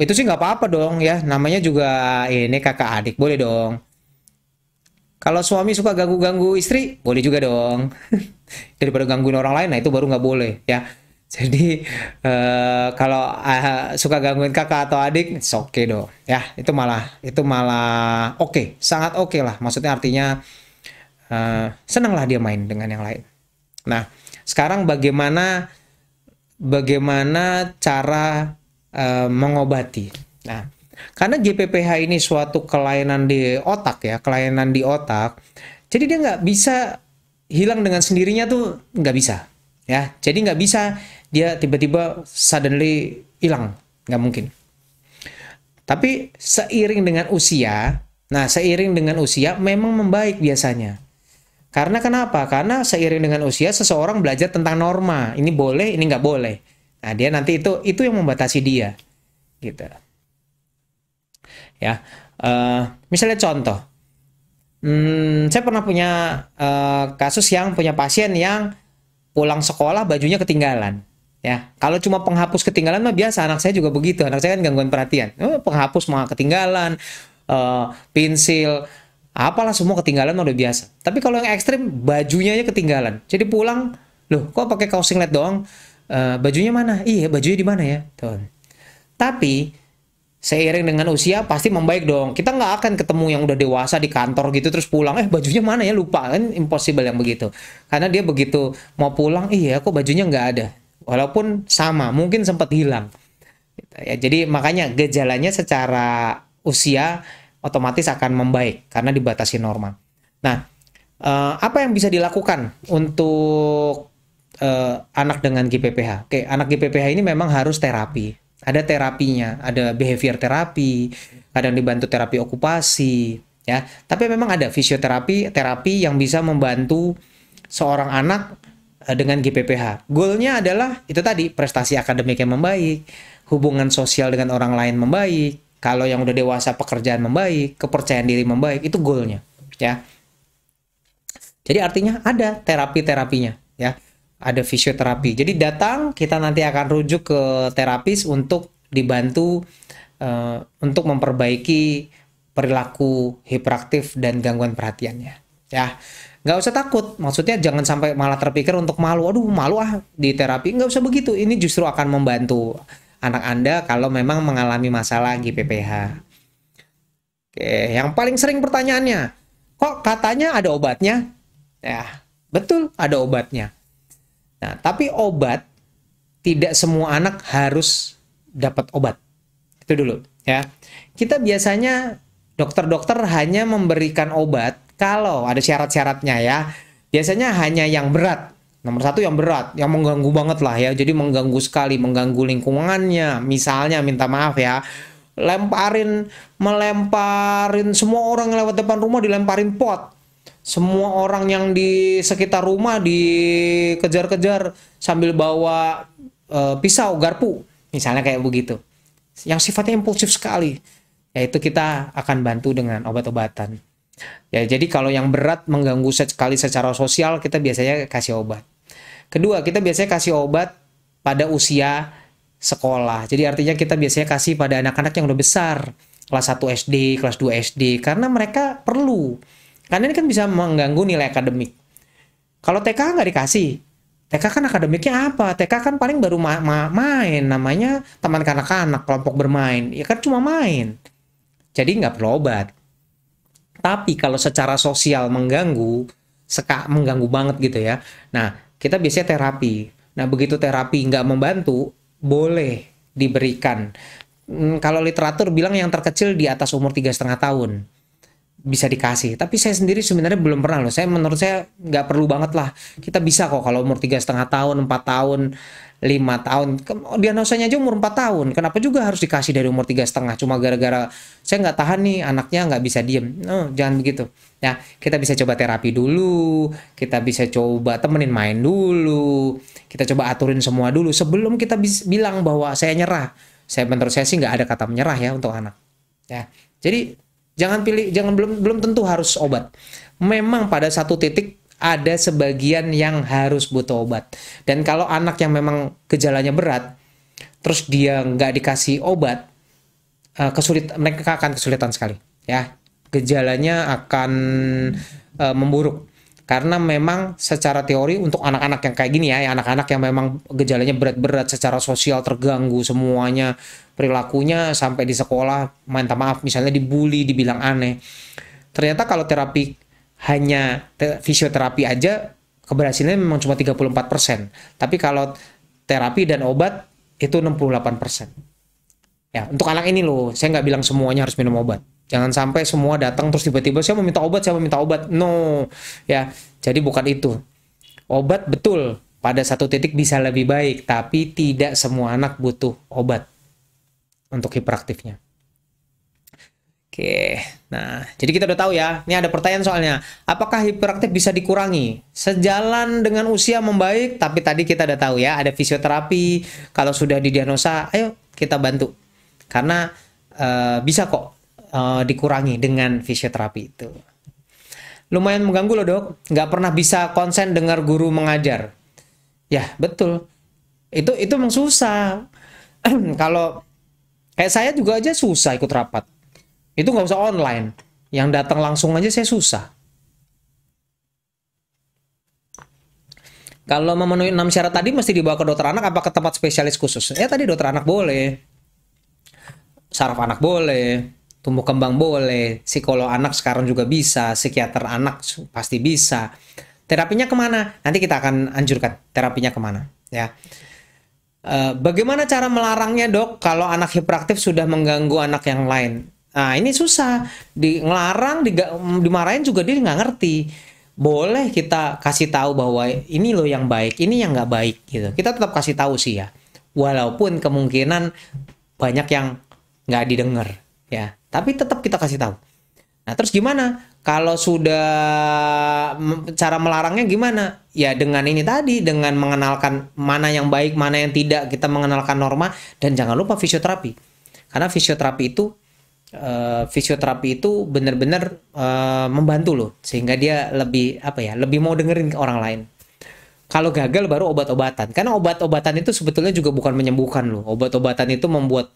Itu sih nggak apa-apa dong ya, namanya juga ini kakak adik, boleh dong. Kalau suami suka ganggu-ganggu istri, boleh juga dong. Daripada gangguin orang lain, nah itu baru nggak boleh ya. Jadi uh, kalau uh, suka gangguin kakak atau adik, oke okay dong. Ya itu malah itu malah oke, okay, sangat oke okay lah. Maksudnya artinya uh, senanglah dia main dengan yang lain. Nah sekarang bagaimana bagaimana cara e, mengobati? Nah, karena GPPH ini suatu kelainan di otak ya, kelainan di otak. Jadi dia nggak bisa hilang dengan sendirinya tuh nggak bisa ya. Jadi nggak bisa dia tiba-tiba suddenly hilang, nggak mungkin. Tapi seiring dengan usia, nah seiring dengan usia memang membaik biasanya. Karena kenapa? Karena seiring dengan usia seseorang belajar tentang norma. Ini boleh, ini nggak boleh. Nah dia nanti itu itu yang membatasi dia, gitu. Ya, uh, misalnya contoh, hmm, saya pernah punya uh, kasus yang punya pasien yang pulang sekolah bajunya ketinggalan. Ya, kalau cuma penghapus ketinggalan mah biasa. Anak saya juga begitu. Anak saya kan gangguan perhatian. Oh, penghapus mah ketinggalan, uh, pensil apalah semua ketinggalan udah biasa. Tapi kalau yang ekstrim bajunya aja ketinggalan. Jadi pulang, loh kok pakai kaos singlet doang? Uh, bajunya mana? Iya bajunya di mana ya? Tuh. Tapi seiring dengan usia pasti membaik dong. Kita nggak akan ketemu yang udah dewasa di kantor gitu terus pulang, eh bajunya mana ya lupa kan impossible yang begitu. Karena dia begitu mau pulang, iya kok bajunya nggak ada. Walaupun sama, mungkin sempat hilang. Gitu ya. Jadi makanya gejalanya secara usia otomatis akan membaik karena dibatasi normal. Nah, eh, apa yang bisa dilakukan untuk eh, anak dengan GPPH? Oke, anak GPPH ini memang harus terapi. Ada terapinya, ada behavior terapi, kadang dibantu terapi okupasi, ya. Tapi memang ada fisioterapi, terapi yang bisa membantu seorang anak eh, dengan GPPH. Goalnya adalah itu tadi prestasi akademiknya membaik, hubungan sosial dengan orang lain membaik, kalau yang udah dewasa pekerjaan membaik, kepercayaan diri membaik, itu goalnya, ya. Jadi artinya ada terapi-terapinya, ya. Ada fisioterapi. Jadi datang kita nanti akan rujuk ke terapis untuk dibantu uh, untuk memperbaiki perilaku hiperaktif dan gangguan perhatiannya, ya. Gak usah takut, maksudnya jangan sampai malah terpikir untuk malu. Aduh, malu ah di terapi. Nggak usah begitu. Ini justru akan membantu anak Anda kalau memang mengalami masalah GPPH. Oke, yang paling sering pertanyaannya, kok katanya ada obatnya? Ya, betul ada obatnya. Nah, tapi obat tidak semua anak harus dapat obat. Itu dulu ya. Kita biasanya dokter-dokter hanya memberikan obat kalau ada syarat-syaratnya ya. Biasanya hanya yang berat Nomor satu yang berat, yang mengganggu banget lah ya. Jadi mengganggu sekali, mengganggu lingkungannya. Misalnya minta maaf ya, lemparin, melemparin semua orang yang lewat depan rumah dilemparin pot. Semua orang yang di sekitar rumah dikejar-kejar sambil bawa uh, pisau, garpu, misalnya kayak begitu. Yang sifatnya impulsif sekali, yaitu kita akan bantu dengan obat-obatan. Ya, jadi kalau yang berat mengganggu sekali secara sosial, kita biasanya kasih obat. Kedua, kita biasanya kasih obat pada usia sekolah. Jadi artinya kita biasanya kasih pada anak-anak yang udah besar, kelas 1 SD, kelas 2 SD karena mereka perlu. Karena ini kan bisa mengganggu nilai akademik. Kalau TK nggak dikasih, TK kan akademiknya apa? TK kan paling baru ma ma main, namanya teman kanak-kanak, kelompok bermain. Ya kan cuma main. Jadi nggak perlu obat. Tapi kalau secara sosial mengganggu, seka mengganggu banget gitu ya. Nah, kita biasanya terapi. Nah, begitu terapi nggak membantu, boleh diberikan. Hmm, kalau literatur bilang yang terkecil di atas umur tiga setengah tahun bisa dikasih. Tapi saya sendiri sebenarnya belum pernah loh. Saya menurut saya nggak perlu banget lah. Kita bisa kok kalau umur tiga setengah tahun, empat tahun lima tahun diagnosanya aja umur 4 tahun kenapa juga harus dikasih dari umur tiga setengah cuma gara-gara saya nggak tahan nih anaknya nggak bisa diem no oh, jangan begitu ya kita bisa coba terapi dulu kita bisa coba temenin main dulu kita coba aturin semua dulu sebelum kita bilang bahwa saya nyerah saya menurut saya sih nggak ada kata menyerah ya untuk anak ya jadi jangan pilih jangan belum belum tentu harus obat memang pada satu titik ada sebagian yang harus butuh obat. Dan kalau anak yang memang gejalanya berat, terus dia nggak dikasih obat, eh, kesulit mereka akan kesulitan sekali, ya. Gejalanya akan uh, memburuk karena memang secara teori untuk anak-anak yang kayak gini ya, ya, anak-anak yang memang gejalanya berat-berat secara sosial terganggu semuanya perilakunya sampai di sekolah minta maaf misalnya dibully, dibilang aneh. Ternyata kalau terapi hanya fisioterapi aja keberhasilannya memang cuma 34%. Tapi kalau terapi dan obat itu 68%. Ya, untuk anak ini loh, saya nggak bilang semuanya harus minum obat. Jangan sampai semua datang terus tiba-tiba saya mau minta obat, saya mau minta obat. No, ya. Jadi bukan itu. Obat betul pada satu titik bisa lebih baik, tapi tidak semua anak butuh obat untuk hiperaktifnya. Oke, nah jadi kita udah tahu ya. Ini ada pertanyaan soalnya, apakah hiperaktif bisa dikurangi? Sejalan dengan usia membaik, tapi tadi kita udah tahu ya, ada fisioterapi. Kalau sudah didiagnosa, ayo kita bantu. Karena uh, bisa kok uh, dikurangi dengan fisioterapi itu. Lumayan mengganggu loh dok, nggak pernah bisa konsen dengar guru mengajar. Ya betul, itu itu memang susah. Kalau kayak saya juga aja susah ikut rapat itu nggak usah online. Yang datang langsung aja saya susah. Kalau memenuhi enam syarat tadi mesti dibawa ke dokter anak apa ke tempat spesialis khusus? Ya tadi dokter anak boleh. Saraf anak boleh, tumbuh kembang boleh, psikolog anak sekarang juga bisa, psikiater anak pasti bisa. Terapinya kemana? Nanti kita akan anjurkan terapinya kemana. Ya, eh, bagaimana cara melarangnya dok? Kalau anak hiperaktif sudah mengganggu anak yang lain, Nah, ini susah. Di ngelarang, di, dimarahin juga dia nggak ngerti. Boleh kita kasih tahu bahwa ini loh yang baik, ini yang nggak baik gitu. Kita tetap kasih tahu sih ya. Walaupun kemungkinan banyak yang nggak didengar ya. Tapi tetap kita kasih tahu. Nah, terus gimana? Kalau sudah cara melarangnya gimana? Ya dengan ini tadi, dengan mengenalkan mana yang baik, mana yang tidak, kita mengenalkan norma dan jangan lupa fisioterapi. Karena fisioterapi itu uh, fisioterapi itu benar-benar uh, membantu loh sehingga dia lebih apa ya lebih mau dengerin ke orang lain kalau gagal baru obat-obatan karena obat-obatan itu sebetulnya juga bukan menyembuhkan loh obat-obatan itu membuat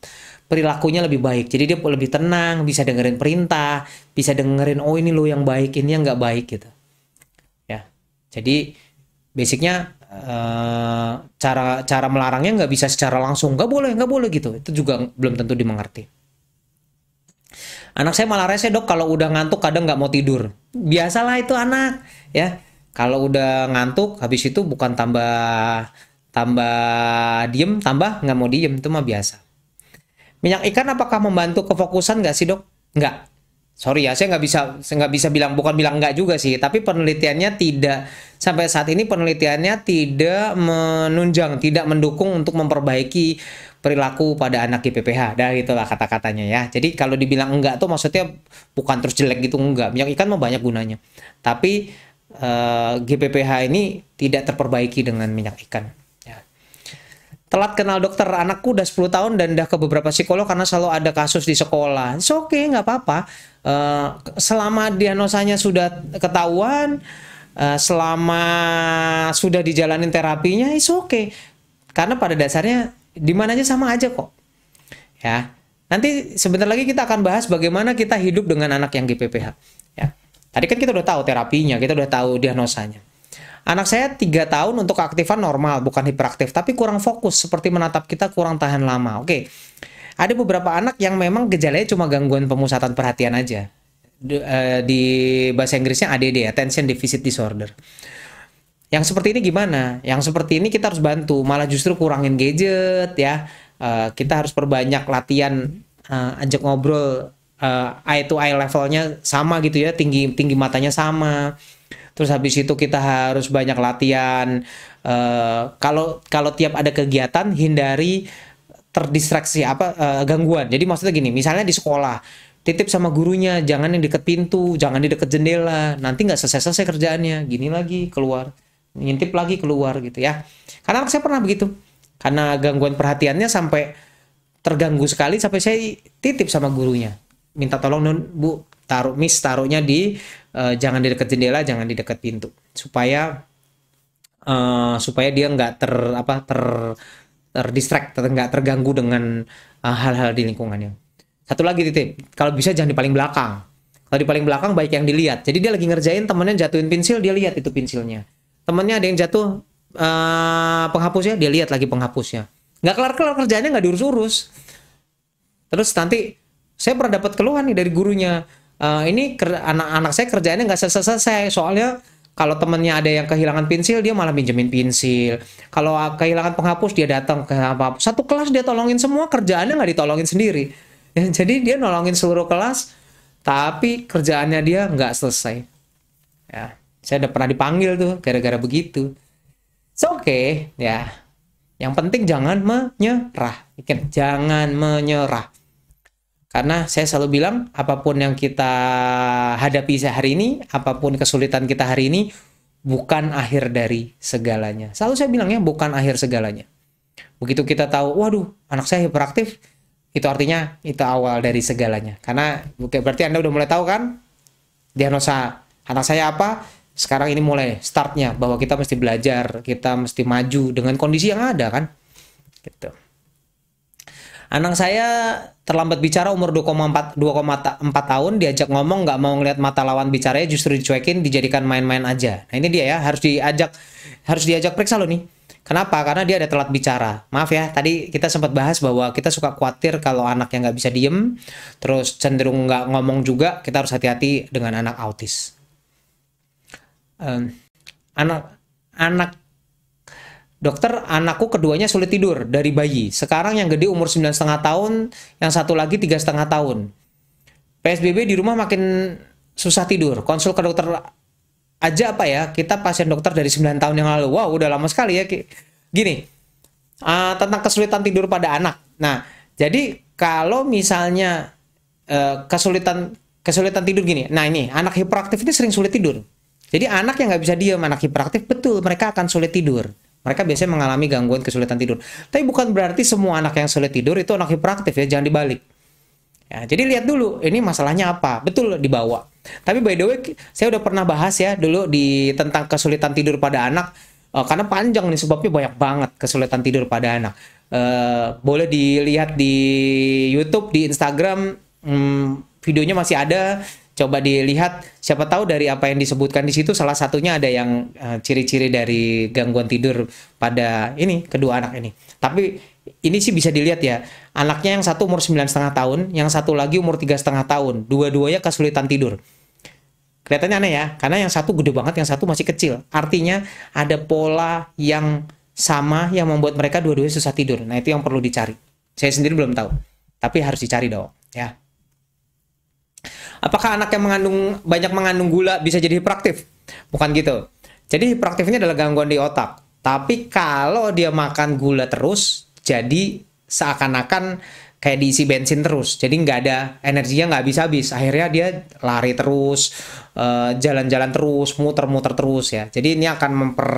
perilakunya lebih baik jadi dia lebih tenang bisa dengerin perintah bisa dengerin oh ini lo yang baik ini yang nggak baik gitu ya jadi basicnya eh, cara cara melarangnya nggak bisa secara langsung nggak boleh nggak boleh gitu itu juga belum tentu dimengerti Anak saya malah rese dok kalau udah ngantuk kadang nggak mau tidur. Biasalah itu anak ya. Kalau udah ngantuk habis itu bukan tambah tambah diem tambah nggak mau diem itu mah biasa. Minyak ikan apakah membantu kefokusan nggak sih dok? Nggak. Sorry ya, saya nggak bisa saya nggak bisa bilang bukan bilang nggak juga sih, tapi penelitiannya tidak sampai saat ini penelitiannya tidak menunjang, tidak mendukung untuk memperbaiki perilaku pada anak IPPH dah itulah kata-katanya ya jadi kalau dibilang enggak tuh maksudnya bukan terus jelek gitu enggak minyak ikan mau banyak gunanya tapi eh, GPPH ini tidak terperbaiki dengan minyak ikan ya. telat kenal dokter anakku udah 10 tahun dan udah ke beberapa psikolog karena selalu ada kasus di sekolah oke okay, nggak apa-apa eh, selama diagnosanya sudah ketahuan eh, selama sudah dijalanin terapinya is oke okay. karena pada dasarnya di mana aja sama aja kok. Ya. Nanti sebentar lagi kita akan bahas bagaimana kita hidup dengan anak yang GPPH. Ya. Tadi kan kita udah tahu terapinya, kita udah tahu diagnosanya. Anak saya tiga tahun untuk keaktifan normal, bukan hiperaktif, tapi kurang fokus seperti menatap kita kurang tahan lama. Oke, ada beberapa anak yang memang gejalanya cuma gangguan pemusatan perhatian aja. Di, uh, eh, di bahasa Inggrisnya ADD, Attention Deficit Disorder yang seperti ini gimana? Yang seperti ini kita harus bantu, malah justru kurangin gadget ya. Uh, kita harus perbanyak latihan uh, ajak ngobrol uh, eye to eye levelnya sama gitu ya, tinggi tinggi matanya sama. Terus habis itu kita harus banyak latihan. Uh, kalau kalau tiap ada kegiatan hindari terdistraksi apa uh, gangguan. Jadi maksudnya gini, misalnya di sekolah titip sama gurunya jangan yang deket pintu jangan di deket jendela nanti nggak selesai selesai kerjaannya gini lagi keluar ngintip lagi keluar gitu ya karena anak saya pernah begitu karena gangguan perhatiannya sampai terganggu sekali sampai saya titip sama gurunya minta tolong nun bu taruh miss taruhnya di uh, jangan di dekat jendela jangan di dekat pintu supaya uh, supaya dia nggak ter apa ter terdistract ter, nggak terganggu dengan eh, hal-hal uh, di lingkungannya satu lagi titip kalau bisa jangan di paling belakang kalau di paling belakang baik yang dilihat jadi dia lagi ngerjain temennya jatuhin pensil dia lihat itu pensilnya temennya ada yang jatuh uh, penghapusnya dia lihat lagi penghapusnya nggak kelar kelar kerjanya nggak diurus urus terus nanti saya pernah dapat keluhan nih dari gurunya uh, ini anak-anak saya kerjanya nggak selesai selesai soalnya kalau temennya ada yang kehilangan pensil dia malah pinjemin pensil kalau kehilangan penghapus dia datang ke apa satu kelas dia tolongin semua kerjaannya nggak ditolongin sendiri ya, jadi dia nolongin seluruh kelas tapi kerjaannya dia nggak selesai ya saya udah pernah dipanggil tuh gara-gara begitu so oke okay, ya yang penting jangan menyerah jangan menyerah karena saya selalu bilang apapun yang kita hadapi sehari ini apapun kesulitan kita hari ini bukan akhir dari segalanya selalu saya bilangnya bukan akhir segalanya begitu kita tahu waduh anak saya hiperaktif itu artinya itu awal dari segalanya karena berarti anda udah mulai tahu kan diagnosa anak saya apa sekarang ini mulai startnya bahwa kita mesti belajar, kita mesti maju dengan kondisi yang ada kan. Gitu. Anak saya terlambat bicara umur 2,4 2,4 tahun diajak ngomong nggak mau ngeliat mata lawan bicaranya justru dicuekin dijadikan main-main aja. Nah ini dia ya harus diajak harus diajak periksa lo nih. Kenapa? Karena dia ada telat bicara. Maaf ya, tadi kita sempat bahas bahwa kita suka khawatir kalau anak yang nggak bisa diem, terus cenderung nggak ngomong juga, kita harus hati-hati dengan anak autis um, anak anak dokter anakku keduanya sulit tidur dari bayi sekarang yang gede umur sembilan setengah tahun yang satu lagi tiga setengah tahun psbb di rumah makin susah tidur konsul ke dokter aja apa ya kita pasien dokter dari sembilan tahun yang lalu wow udah lama sekali ya gini uh, tentang kesulitan tidur pada anak nah jadi kalau misalnya uh, kesulitan kesulitan tidur gini nah ini anak hiperaktif ini sering sulit tidur jadi anak yang nggak bisa diam, anak hiperaktif, betul mereka akan sulit tidur. Mereka biasanya mengalami gangguan kesulitan tidur. Tapi bukan berarti semua anak yang sulit tidur itu anak hiperaktif ya, jangan dibalik. Ya, jadi lihat dulu ini masalahnya apa. Betul dibawa. Tapi by the way, saya udah pernah bahas ya dulu di tentang kesulitan tidur pada anak uh, karena panjang nih sebabnya banyak banget kesulitan tidur pada anak. Uh, boleh dilihat di YouTube, di Instagram, hmm, videonya masih ada coba dilihat siapa tahu dari apa yang disebutkan di situ salah satunya ada yang eh, ciri-ciri uh, dari gangguan tidur pada ini kedua anak ini. Tapi ini sih bisa dilihat ya anaknya yang satu umur sembilan setengah tahun, yang satu lagi umur tiga setengah tahun, dua-duanya kesulitan tidur. Kelihatannya aneh ya, karena yang satu gede banget, yang satu masih kecil. Artinya ada pola yang sama yang membuat mereka dua-duanya susah tidur. Nah itu yang perlu dicari. Saya sendiri belum tahu, tapi harus dicari dong ya apakah anak yang mengandung banyak mengandung gula bisa jadi hiperaktif? Bukan gitu. Jadi hiperaktif adalah gangguan di otak. Tapi kalau dia makan gula terus, jadi seakan-akan kayak diisi bensin terus jadi nggak ada energinya nggak bisa habis akhirnya dia lari terus eh, jalan-jalan uh, terus muter-muter terus ya jadi ini akan memper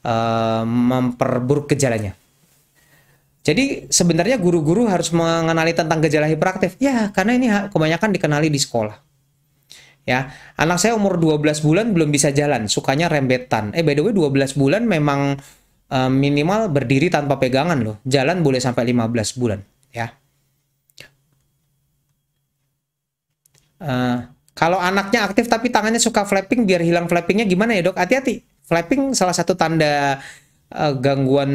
uh, memperburuk gejalanya jadi sebenarnya guru-guru harus mengenali tentang gejala hiperaktif. Ya, karena ini kebanyakan dikenali di sekolah. Ya, anak saya umur 12 bulan belum bisa jalan, sukanya rembetan. Eh by the way 12 bulan memang uh, minimal berdiri tanpa pegangan loh. Jalan boleh sampai 15 bulan, ya. Uh, kalau anaknya aktif tapi tangannya suka flapping biar hilang flappingnya gimana ya, Dok? Hati-hati. Flapping salah satu tanda uh, gangguan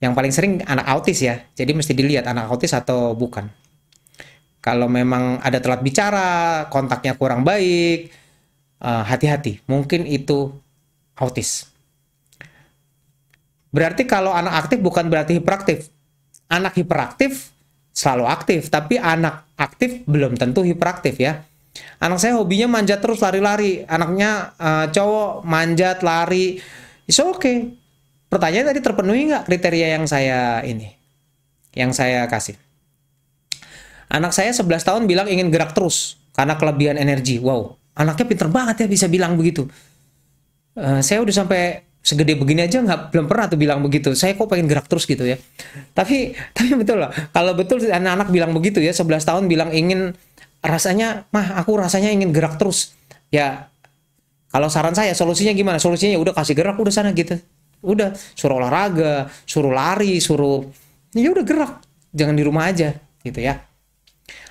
yang paling sering anak autis ya. Jadi mesti dilihat anak autis atau bukan. Kalau memang ada telat bicara, kontaknya kurang baik, hati eh, hati-hati. Mungkin itu autis. Berarti kalau anak aktif bukan berarti hiperaktif. Anak hiperaktif selalu aktif, tapi anak aktif belum tentu hiperaktif ya. Anak saya hobinya manjat terus lari-lari. Anaknya uh, cowok manjat lari. oke okay pertanyaan tadi terpenuhi nggak kriteria yang saya ini yang saya kasih anak saya 11 tahun bilang ingin gerak terus karena kelebihan energi wow anaknya pinter banget ya bisa bilang begitu uh, saya udah sampai segede begini aja nggak belum pernah tuh bilang begitu saya kok pengen gerak terus gitu ya tapi tapi betul lah kalau betul anak-anak bilang begitu ya 11 tahun bilang ingin rasanya mah aku rasanya ingin gerak terus ya kalau saran saya solusinya gimana solusinya ya udah kasih gerak udah sana gitu udah suruh olahraga suruh lari suruh ya udah gerak jangan di rumah aja gitu ya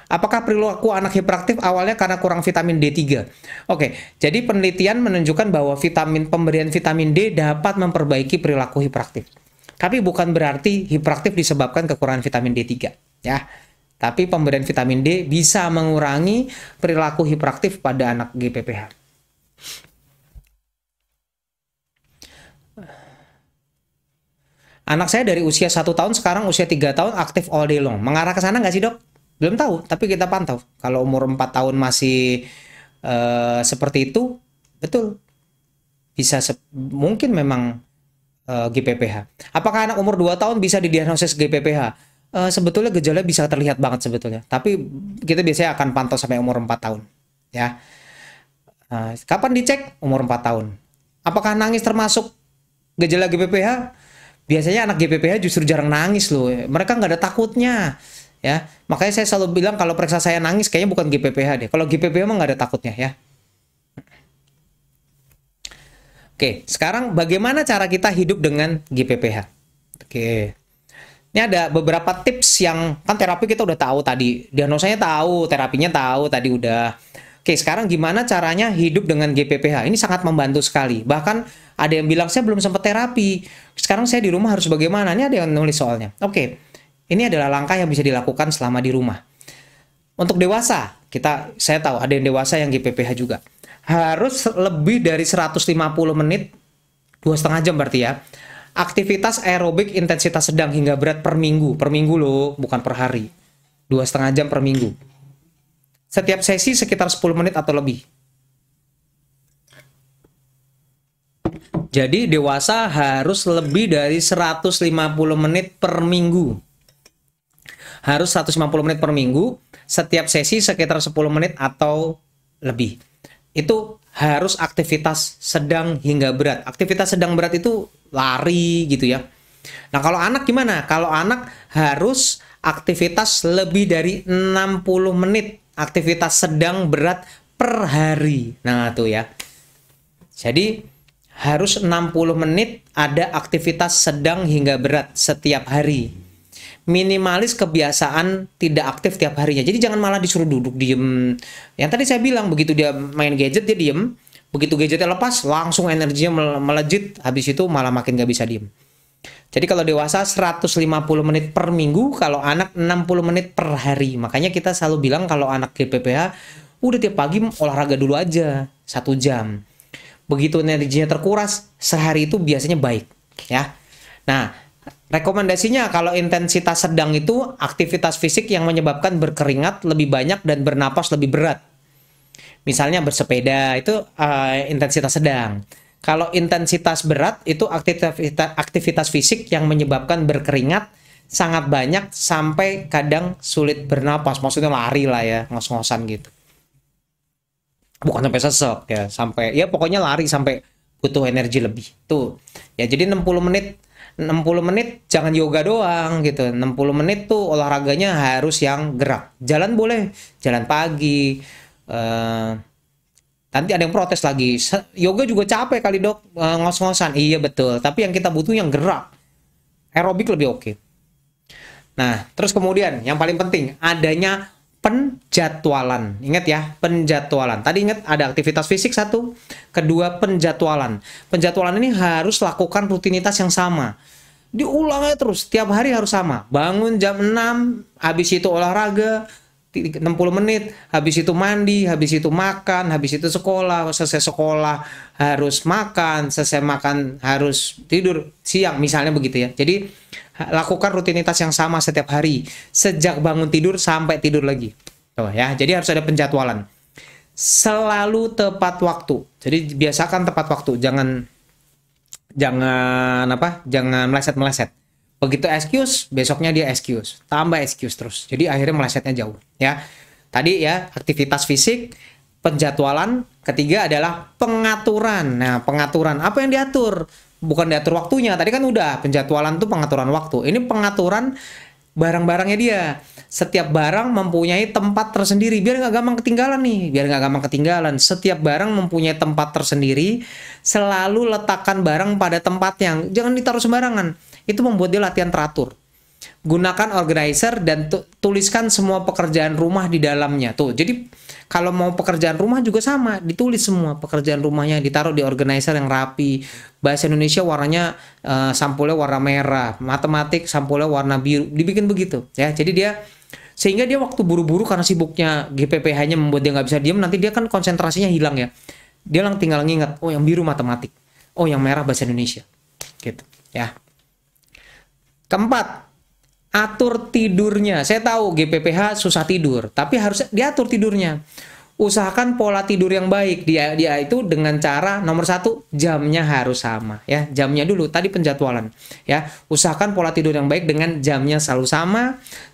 Apakah perilaku anak hiperaktif awalnya karena kurang vitamin D3? Oke, jadi penelitian menunjukkan bahwa vitamin pemberian vitamin D dapat memperbaiki perilaku hiperaktif. Tapi bukan berarti hiperaktif disebabkan kekurangan vitamin D3, ya. Tapi pemberian vitamin D bisa mengurangi perilaku hiperaktif pada anak GPPH. Anak saya dari usia satu tahun sekarang usia tiga tahun aktif all day long. Mengarah ke sana nggak sih dok? Belum tahu, tapi kita pantau. Kalau umur empat tahun masih uh, seperti itu, betul. Bisa mungkin memang uh, eh, GPPH. Apakah anak umur dua tahun bisa didiagnosis GPPH? uh, eh, sebetulnya gejala bisa terlihat banget sebetulnya. Tapi kita biasanya akan pantau sampai umur 4 tahun, ya. Uh, kapan dicek? Umur 4 tahun. Apakah nangis termasuk gejala GPPH? biasanya anak GPPH justru jarang nangis loh. Mereka nggak ada takutnya. Ya, makanya saya selalu bilang kalau periksa saya nangis kayaknya bukan GPPH deh. Kalau GPPH mah nggak ada takutnya ya. Oke, sekarang bagaimana cara kita hidup dengan GPPH? Oke. Ini ada beberapa tips yang kan terapi kita udah tahu tadi, diagnosanya tahu, terapinya tahu tadi udah. Oke, sekarang gimana caranya hidup dengan GPPH? Ini sangat membantu sekali. Bahkan ada yang bilang saya belum sempat terapi. Sekarang saya di rumah harus bagaimana? Ini ada yang nulis soalnya. Oke. Ini adalah langkah yang bisa dilakukan selama di rumah. Untuk dewasa, kita saya tahu ada yang dewasa yang GPPH juga. Harus lebih dari 150 menit, dua setengah jam berarti ya. Aktivitas aerobik intensitas sedang hingga berat per minggu. Per minggu loh, bukan per hari. Dua setengah jam per minggu setiap sesi sekitar 10 menit atau lebih. Jadi dewasa harus lebih dari 150 menit per minggu. Harus 150 menit per minggu, setiap sesi sekitar 10 menit atau lebih. Itu harus aktivitas sedang hingga berat. Aktivitas sedang berat itu lari gitu ya. Nah, kalau anak gimana? Kalau anak harus aktivitas lebih dari 60 menit aktivitas sedang berat per hari. Nah, tuh ya. Jadi harus 60 menit ada aktivitas sedang hingga berat setiap hari. Minimalis kebiasaan tidak aktif tiap harinya. Jadi jangan malah disuruh duduk diem. Yang tadi saya bilang begitu dia main gadget dia diem, begitu gadgetnya lepas langsung energinya melejit, habis itu malah makin gak bisa diem. Jadi kalau dewasa 150 menit per minggu, kalau anak 60 menit per hari. Makanya kita selalu bilang kalau anak GPPH udah tiap pagi olahraga dulu aja satu jam. Begitu energinya terkuras, sehari itu biasanya baik, ya. Nah, rekomendasinya kalau intensitas sedang itu aktivitas fisik yang menyebabkan berkeringat lebih banyak dan bernapas lebih berat. Misalnya bersepeda itu uh, intensitas sedang kalau intensitas berat itu aktivitas aktivitas fisik yang menyebabkan berkeringat sangat banyak sampai kadang sulit bernapas. Maksudnya lari lah ya, ngos-ngosan gitu. Bukan sampai sesek ya, sampai ya pokoknya lari sampai butuh energi lebih. Tuh. Ya jadi 60 menit 60 menit jangan yoga doang gitu. 60 menit tuh olahraganya harus yang gerak. Jalan boleh, jalan pagi, eh Nanti ada yang protes lagi. Yoga juga capek kali dok eh, ngos-ngosan. Iya betul. Tapi yang kita butuh yang gerak. Aerobik lebih oke. Nah terus kemudian yang paling penting adanya penjadwalan. Ingat ya penjadwalan. Tadi ingat ada aktivitas fisik satu. Kedua penjadwalan. Penjadwalan ini harus lakukan rutinitas yang sama. Diulangnya terus. Tiap hari harus sama. Bangun jam 6. Habis itu olahraga 60 menit, habis itu mandi, habis itu makan, habis itu sekolah, selesai sekolah harus makan, selesai makan harus tidur siang misalnya begitu ya. Jadi lakukan rutinitas yang sama setiap hari, sejak bangun tidur sampai tidur lagi. Tuh ya. Jadi harus ada penjadwalan. Selalu tepat waktu. Jadi biasakan tepat waktu, jangan jangan apa? Jangan meleset-meleset begitu excuse besoknya dia excuse tambah excuse terus jadi akhirnya melesetnya jauh ya tadi ya aktivitas fisik penjadwalan ketiga adalah pengaturan nah pengaturan apa yang diatur bukan diatur waktunya tadi kan udah penjadwalan tuh pengaturan waktu ini pengaturan barang-barangnya dia setiap barang mempunyai tempat tersendiri biar nggak gampang ketinggalan nih biar nggak gampang ketinggalan setiap barang mempunyai tempat tersendiri selalu letakkan barang pada tempat yang jangan ditaruh sembarangan itu membuat dia latihan teratur. Gunakan organizer dan tuliskan semua pekerjaan rumah di dalamnya. Tuh, jadi kalau mau pekerjaan rumah juga sama, ditulis semua pekerjaan rumahnya, ditaruh di organizer yang rapi. Bahasa Indonesia warnanya uh, sampulnya warna merah, matematik sampulnya warna biru, dibikin begitu ya. Jadi dia sehingga dia waktu buru-buru karena sibuknya GPPH-nya membuat dia nggak bisa diam, nanti dia kan konsentrasinya hilang ya. Dia langsung tinggal nginget, oh yang biru matematik, oh yang merah bahasa Indonesia, gitu ya. Keempat, atur tidurnya. Saya tahu GPPH susah tidur, tapi harus diatur tidurnya. Usahakan pola tidur yang baik. Dia dia itu dengan cara nomor satu jamnya harus sama ya. Jamnya dulu tadi penjadwalan ya. Usahakan pola tidur yang baik dengan jamnya selalu sama,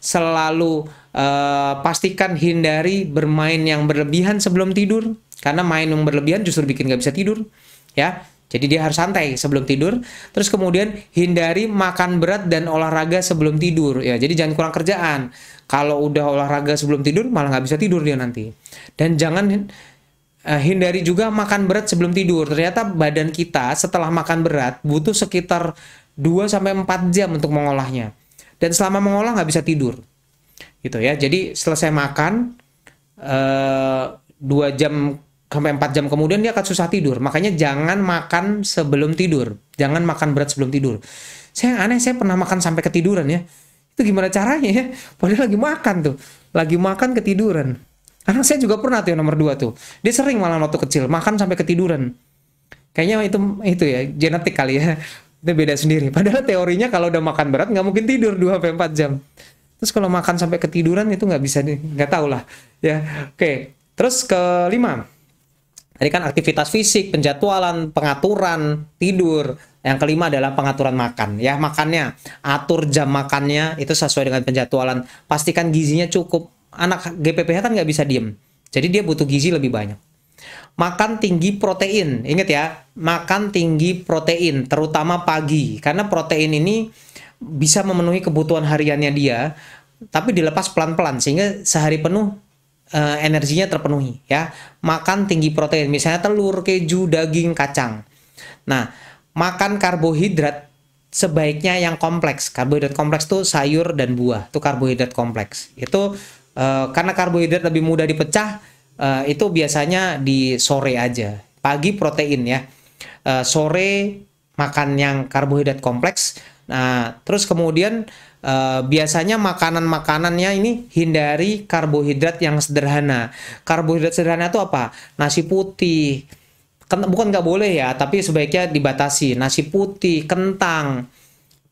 selalu eh, pastikan hindari bermain yang berlebihan sebelum tidur karena main yang berlebihan justru bikin nggak bisa tidur ya jadi dia harus santai sebelum tidur. Terus kemudian hindari makan berat dan olahraga sebelum tidur. Ya, jadi jangan kurang kerjaan. Kalau udah olahraga sebelum tidur malah nggak bisa tidur dia nanti. Dan jangan eh, hindari juga makan berat sebelum tidur. Ternyata badan kita setelah makan berat butuh sekitar 2 sampai 4 jam untuk mengolahnya. Dan selama mengolah nggak bisa tidur. Gitu ya. Jadi selesai makan eh, dua 2 jam sampai 4 jam kemudian dia akan susah tidur. Makanya jangan makan sebelum tidur. Jangan makan berat sebelum tidur. Saya aneh, saya pernah makan sampai ketiduran ya. Itu gimana caranya ya? Padahal lagi makan tuh. Lagi makan ketiduran. Anak saya juga pernah tuh nomor 2 tuh. Dia sering malah waktu kecil, makan sampai ketiduran. Kayaknya itu itu ya, genetik kali ya. Itu beda sendiri. Padahal teorinya kalau udah makan berat nggak mungkin tidur 2 sampai 4 jam. Terus kalau makan sampai ketiduran itu nggak bisa nggak tahu lah ya. Oke. Terus kelima, Tadi kan aktivitas fisik, penjadwalan, pengaturan, tidur. Yang kelima adalah pengaturan makan. Ya, makannya. Atur jam makannya itu sesuai dengan penjadwalan. Pastikan gizinya cukup. Anak GPPH kan nggak bisa diem. Jadi dia butuh gizi lebih banyak. Makan tinggi protein. Ingat ya, makan tinggi protein, terutama pagi. Karena protein ini bisa memenuhi kebutuhan hariannya dia, tapi dilepas pelan-pelan. Sehingga sehari penuh Eh, energinya terpenuhi ya. Makan tinggi protein, misalnya telur, keju, daging, kacang. Nah, makan karbohidrat sebaiknya yang kompleks. Karbohidrat kompleks tuh sayur dan buah, itu karbohidrat kompleks. Itu uh, karena karbohidrat lebih mudah dipecah, uh, itu biasanya di sore aja. Pagi protein ya. Uh, sore makan yang karbohidrat kompleks. Nah, terus kemudian uh, biasanya makanan-makanannya ini hindari karbohidrat yang sederhana. Karbohidrat sederhana itu apa? Nasi putih. Ken bukan nggak boleh ya, tapi sebaiknya dibatasi. Nasi putih, kentang,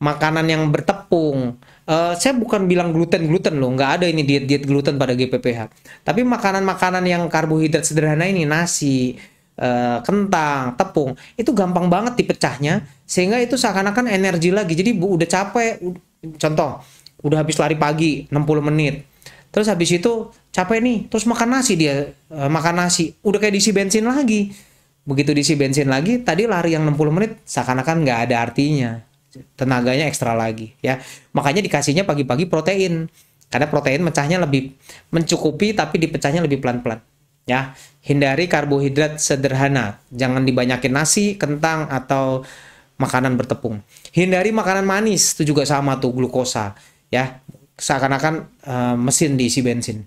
makanan yang bertepung. Uh, saya bukan bilang gluten gluten loh, nggak ada ini diet diet gluten pada GPPH. Tapi makanan-makanan yang karbohidrat sederhana ini nasi, uh, kentang, tepung itu gampang banget dipecahnya sehingga itu seakan-akan energi lagi. Jadi bu udah capek, contoh udah habis lari pagi 60 menit terus habis itu capek nih terus makan nasi dia e, makan nasi udah kayak diisi bensin lagi begitu diisi bensin lagi tadi lari yang 60 menit seakan-akan nggak ada artinya tenaganya ekstra lagi ya makanya dikasihnya pagi-pagi protein karena protein mecahnya lebih mencukupi tapi dipecahnya lebih pelan-pelan ya hindari karbohidrat sederhana jangan dibanyakin nasi kentang atau makanan bertepung. Hindari makanan manis, itu juga sama tuh glukosa, ya. Seakan-akan uh, mesin diisi bensin.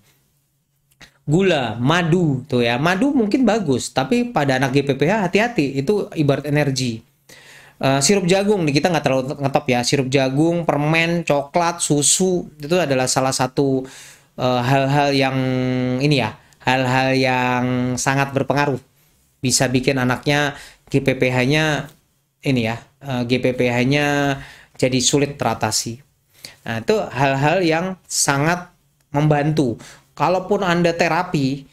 Gula, madu tuh ya. Madu mungkin bagus, tapi pada anak GPPH hati-hati, itu ibarat energi. Uh, sirup jagung nih kita nggak terlalu ngetop ya. Sirup jagung, permen, coklat, susu itu adalah salah satu eh, hal-hal uh, hal -hal yang ini ya, hal-hal yang sangat berpengaruh. Bisa bikin anaknya GPPH-nya ini ya eh, GPPH-nya jadi sulit teratasi. Nah, itu hal-hal yang sangat membantu. Kalaupun Anda terapi,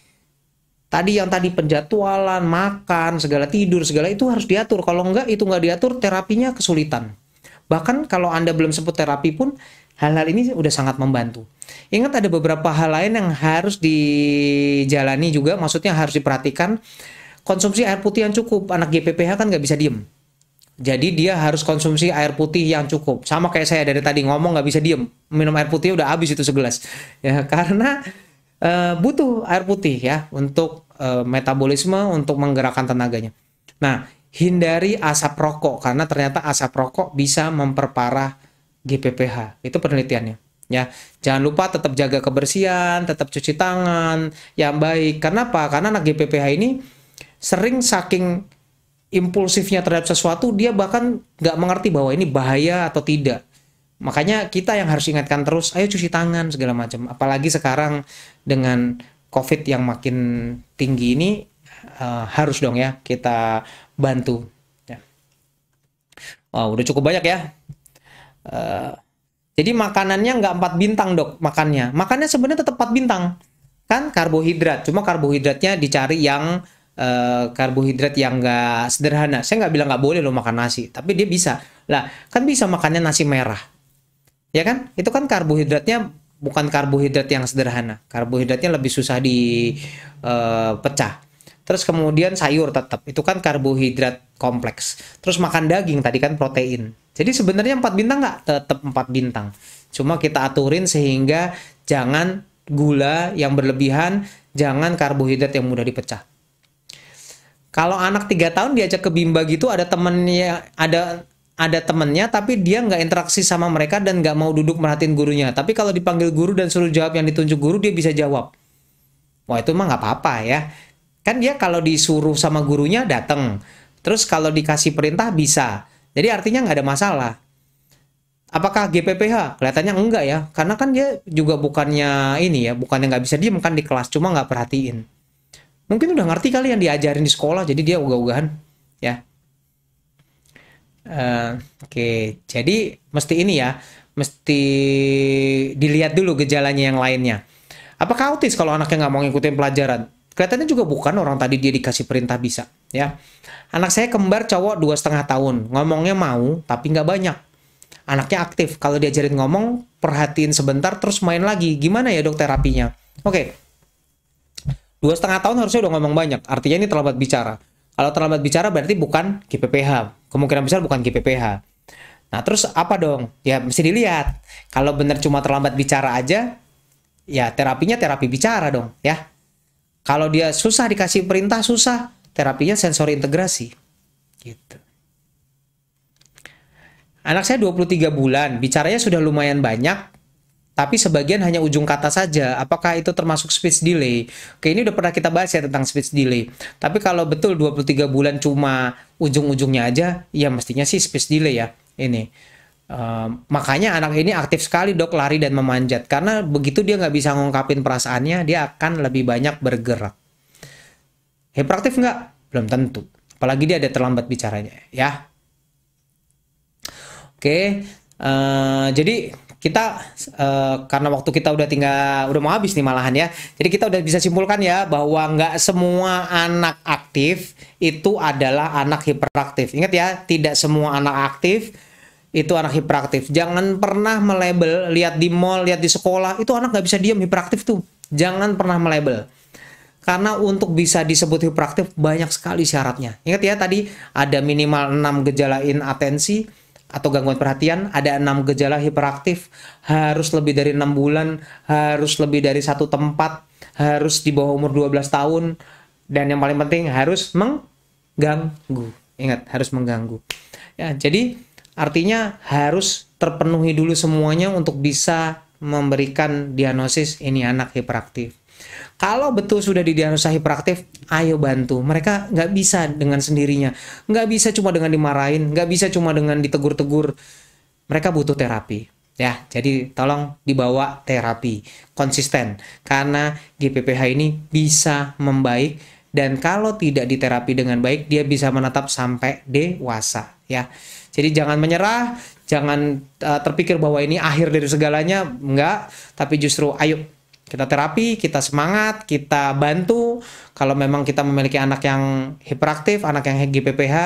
tadi yang tadi penjadwalan, makan, segala tidur, segala itu harus diatur. Kalau enggak, itu enggak diatur, terapinya kesulitan. Bahkan kalau Anda belum sebut terapi pun, hal-hal ini sudah sangat membantu. Ingat ada beberapa hal lain yang harus dijalani juga, maksudnya harus diperhatikan. Konsumsi air putih yang cukup, anak GPPH kan nggak bisa diem jadi dia harus konsumsi air putih yang cukup. Sama kayak saya dari tadi ngomong nggak bisa diem, minum air putih udah habis itu segelas. Ya karena e, butuh air putih ya untuk e, metabolisme, untuk menggerakkan tenaganya. Nah hindari asap rokok karena ternyata asap rokok bisa memperparah GPPH. Itu penelitiannya. Ya, jangan lupa tetap jaga kebersihan, tetap cuci tangan yang baik. Kenapa? Karena anak GPPH ini sering saking impulsifnya terhadap sesuatu dia bahkan nggak mengerti bahwa ini bahaya atau tidak makanya kita yang harus ingatkan terus ayo cuci tangan segala macam apalagi sekarang dengan covid yang makin tinggi ini uh, harus dong ya kita bantu ya. wow udah cukup banyak ya uh, jadi makanannya nggak empat bintang dok makannya makannya sebenarnya tetap empat bintang kan karbohidrat cuma karbohidratnya dicari yang uh, karbohidrat yang nggak sederhana. Saya nggak bilang nggak boleh lo makan nasi, tapi dia bisa. Lah, kan bisa makannya nasi merah. Ya kan? Itu kan karbohidratnya bukan karbohidrat yang sederhana. Karbohidratnya lebih susah dipecah. Eh, uh, Terus kemudian sayur tetap, itu kan karbohidrat kompleks. Terus makan daging tadi kan protein. Jadi sebenarnya empat bintang nggak? Tetap empat bintang. Cuma kita aturin sehingga jangan gula yang berlebihan, jangan karbohidrat yang mudah dipecah. Kalau anak tiga tahun diajak ke bimba gitu ada temennya ada ada temennya tapi dia nggak interaksi sama mereka dan nggak mau duduk merhatiin gurunya. Tapi kalau dipanggil guru dan suruh jawab yang ditunjuk guru dia bisa jawab. Wah itu mah nggak apa-apa ya. Kan dia kalau disuruh sama gurunya datang. Terus kalau dikasih perintah bisa. Jadi artinya nggak ada masalah. Apakah GPPH? Kelihatannya enggak ya. Karena kan dia juga bukannya ini ya, bukannya nggak bisa diem kan di kelas, cuma nggak perhatiin. Mungkin udah ngerti kali yang diajarin di sekolah, jadi dia ugah-ugahan ya. Uh, Oke, okay. jadi mesti ini ya, mesti dilihat dulu gejalanya yang lainnya. Apakah autis kalau anaknya nggak mau ngikutin pelajaran? Kelihatannya juga bukan orang tadi dia dikasih perintah bisa, ya. Anak saya kembar cowok dua setengah tahun, ngomongnya mau tapi nggak banyak. Anaknya aktif, kalau diajarin ngomong perhatiin sebentar terus main lagi. Gimana ya dok terapinya? Oke, okay dua setengah tahun harusnya udah ngomong banyak artinya ini terlambat bicara kalau terlambat bicara berarti bukan KPPH kemungkinan besar bukan KPPH. nah terus apa dong ya mesti dilihat kalau bener cuma terlambat bicara aja ya terapinya terapi bicara dong ya kalau dia susah dikasih perintah susah terapinya sensori integrasi gitu anak saya 23 bulan bicaranya sudah lumayan banyak tapi sebagian hanya ujung kata saja. Apakah itu termasuk speech delay? Oke, ini udah pernah kita bahas ya tentang speech delay. Tapi kalau betul 23 bulan cuma ujung-ujungnya aja, ya mestinya sih speech delay ya ini. Uh, makanya anak ini aktif sekali dok lari dan memanjat karena begitu dia nggak bisa ngungkapin perasaannya dia akan lebih banyak bergerak hiperaktif nggak belum tentu apalagi dia ada terlambat bicaranya ya oke okay. Ehm, uh, jadi kita uh, karena waktu kita udah tinggal udah mau habis nih malahan ya. Jadi kita udah bisa simpulkan ya bahwa nggak semua anak aktif itu adalah anak hiperaktif. Ingat ya, tidak semua anak aktif itu anak hiperaktif. Jangan pernah melebel, lihat di mall, lihat di sekolah, itu anak nggak bisa diem hiperaktif tuh. Jangan pernah melebel. Karena untuk bisa disebut hiperaktif banyak sekali syaratnya. Ingat ya tadi ada minimal 6 gejala inatensi, atau gangguan perhatian ada enam gejala hiperaktif harus lebih dari enam bulan harus lebih dari satu tempat harus di bawah umur 12 tahun dan yang paling penting harus mengganggu ingat harus mengganggu ya jadi artinya harus terpenuhi dulu semuanya untuk bisa memberikan diagnosis ini anak hiperaktif kalau betul sudah didiagnosa hiperaktif, ayo bantu. Mereka nggak bisa dengan sendirinya, nggak bisa cuma dengan dimarahin, nggak bisa cuma dengan ditegur-tegur. Mereka butuh terapi. Ya, jadi tolong dibawa terapi konsisten karena GPPH ini bisa membaik dan kalau tidak diterapi dengan baik dia bisa menetap sampai dewasa ya. Jadi jangan menyerah, jangan uh, terpikir bahwa ini akhir dari segalanya, enggak, tapi justru ayo kita terapi, kita semangat, kita bantu. Kalau memang kita memiliki anak yang hiperaktif, anak yang GPPH, uh,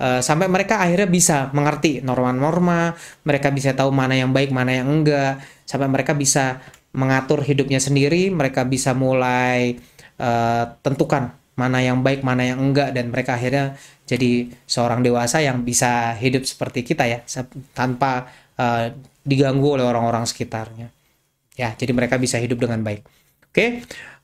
eh, sampai mereka akhirnya bisa mengerti norma-norma, mereka bisa tahu mana yang baik, mana yang enggak, sampai mereka bisa mengatur hidupnya sendiri, mereka bisa mulai uh, tentukan mana yang baik, mana yang enggak, dan mereka akhirnya jadi seorang dewasa yang bisa hidup seperti kita ya, tanpa uh, diganggu oleh orang-orang sekitarnya ya jadi mereka bisa hidup dengan baik oke okay?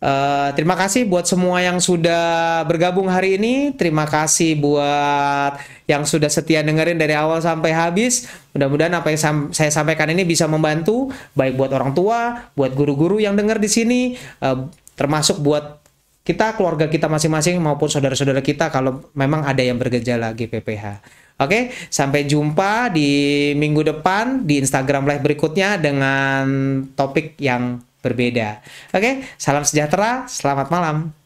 uh, eh, terima kasih buat semua yang sudah bergabung hari ini terima kasih buat yang sudah setia dengerin dari awal sampai habis mudah-mudahan apa yang saya sampaikan ini bisa membantu baik buat orang tua buat guru-guru yang dengar di sini uh, termasuk buat kita keluarga kita masing-masing maupun saudara-saudara kita kalau memang ada yang bergejala GPPH Oke, sampai jumpa di minggu depan di Instagram live berikutnya dengan topik yang berbeda. Oke, salam sejahtera, selamat malam.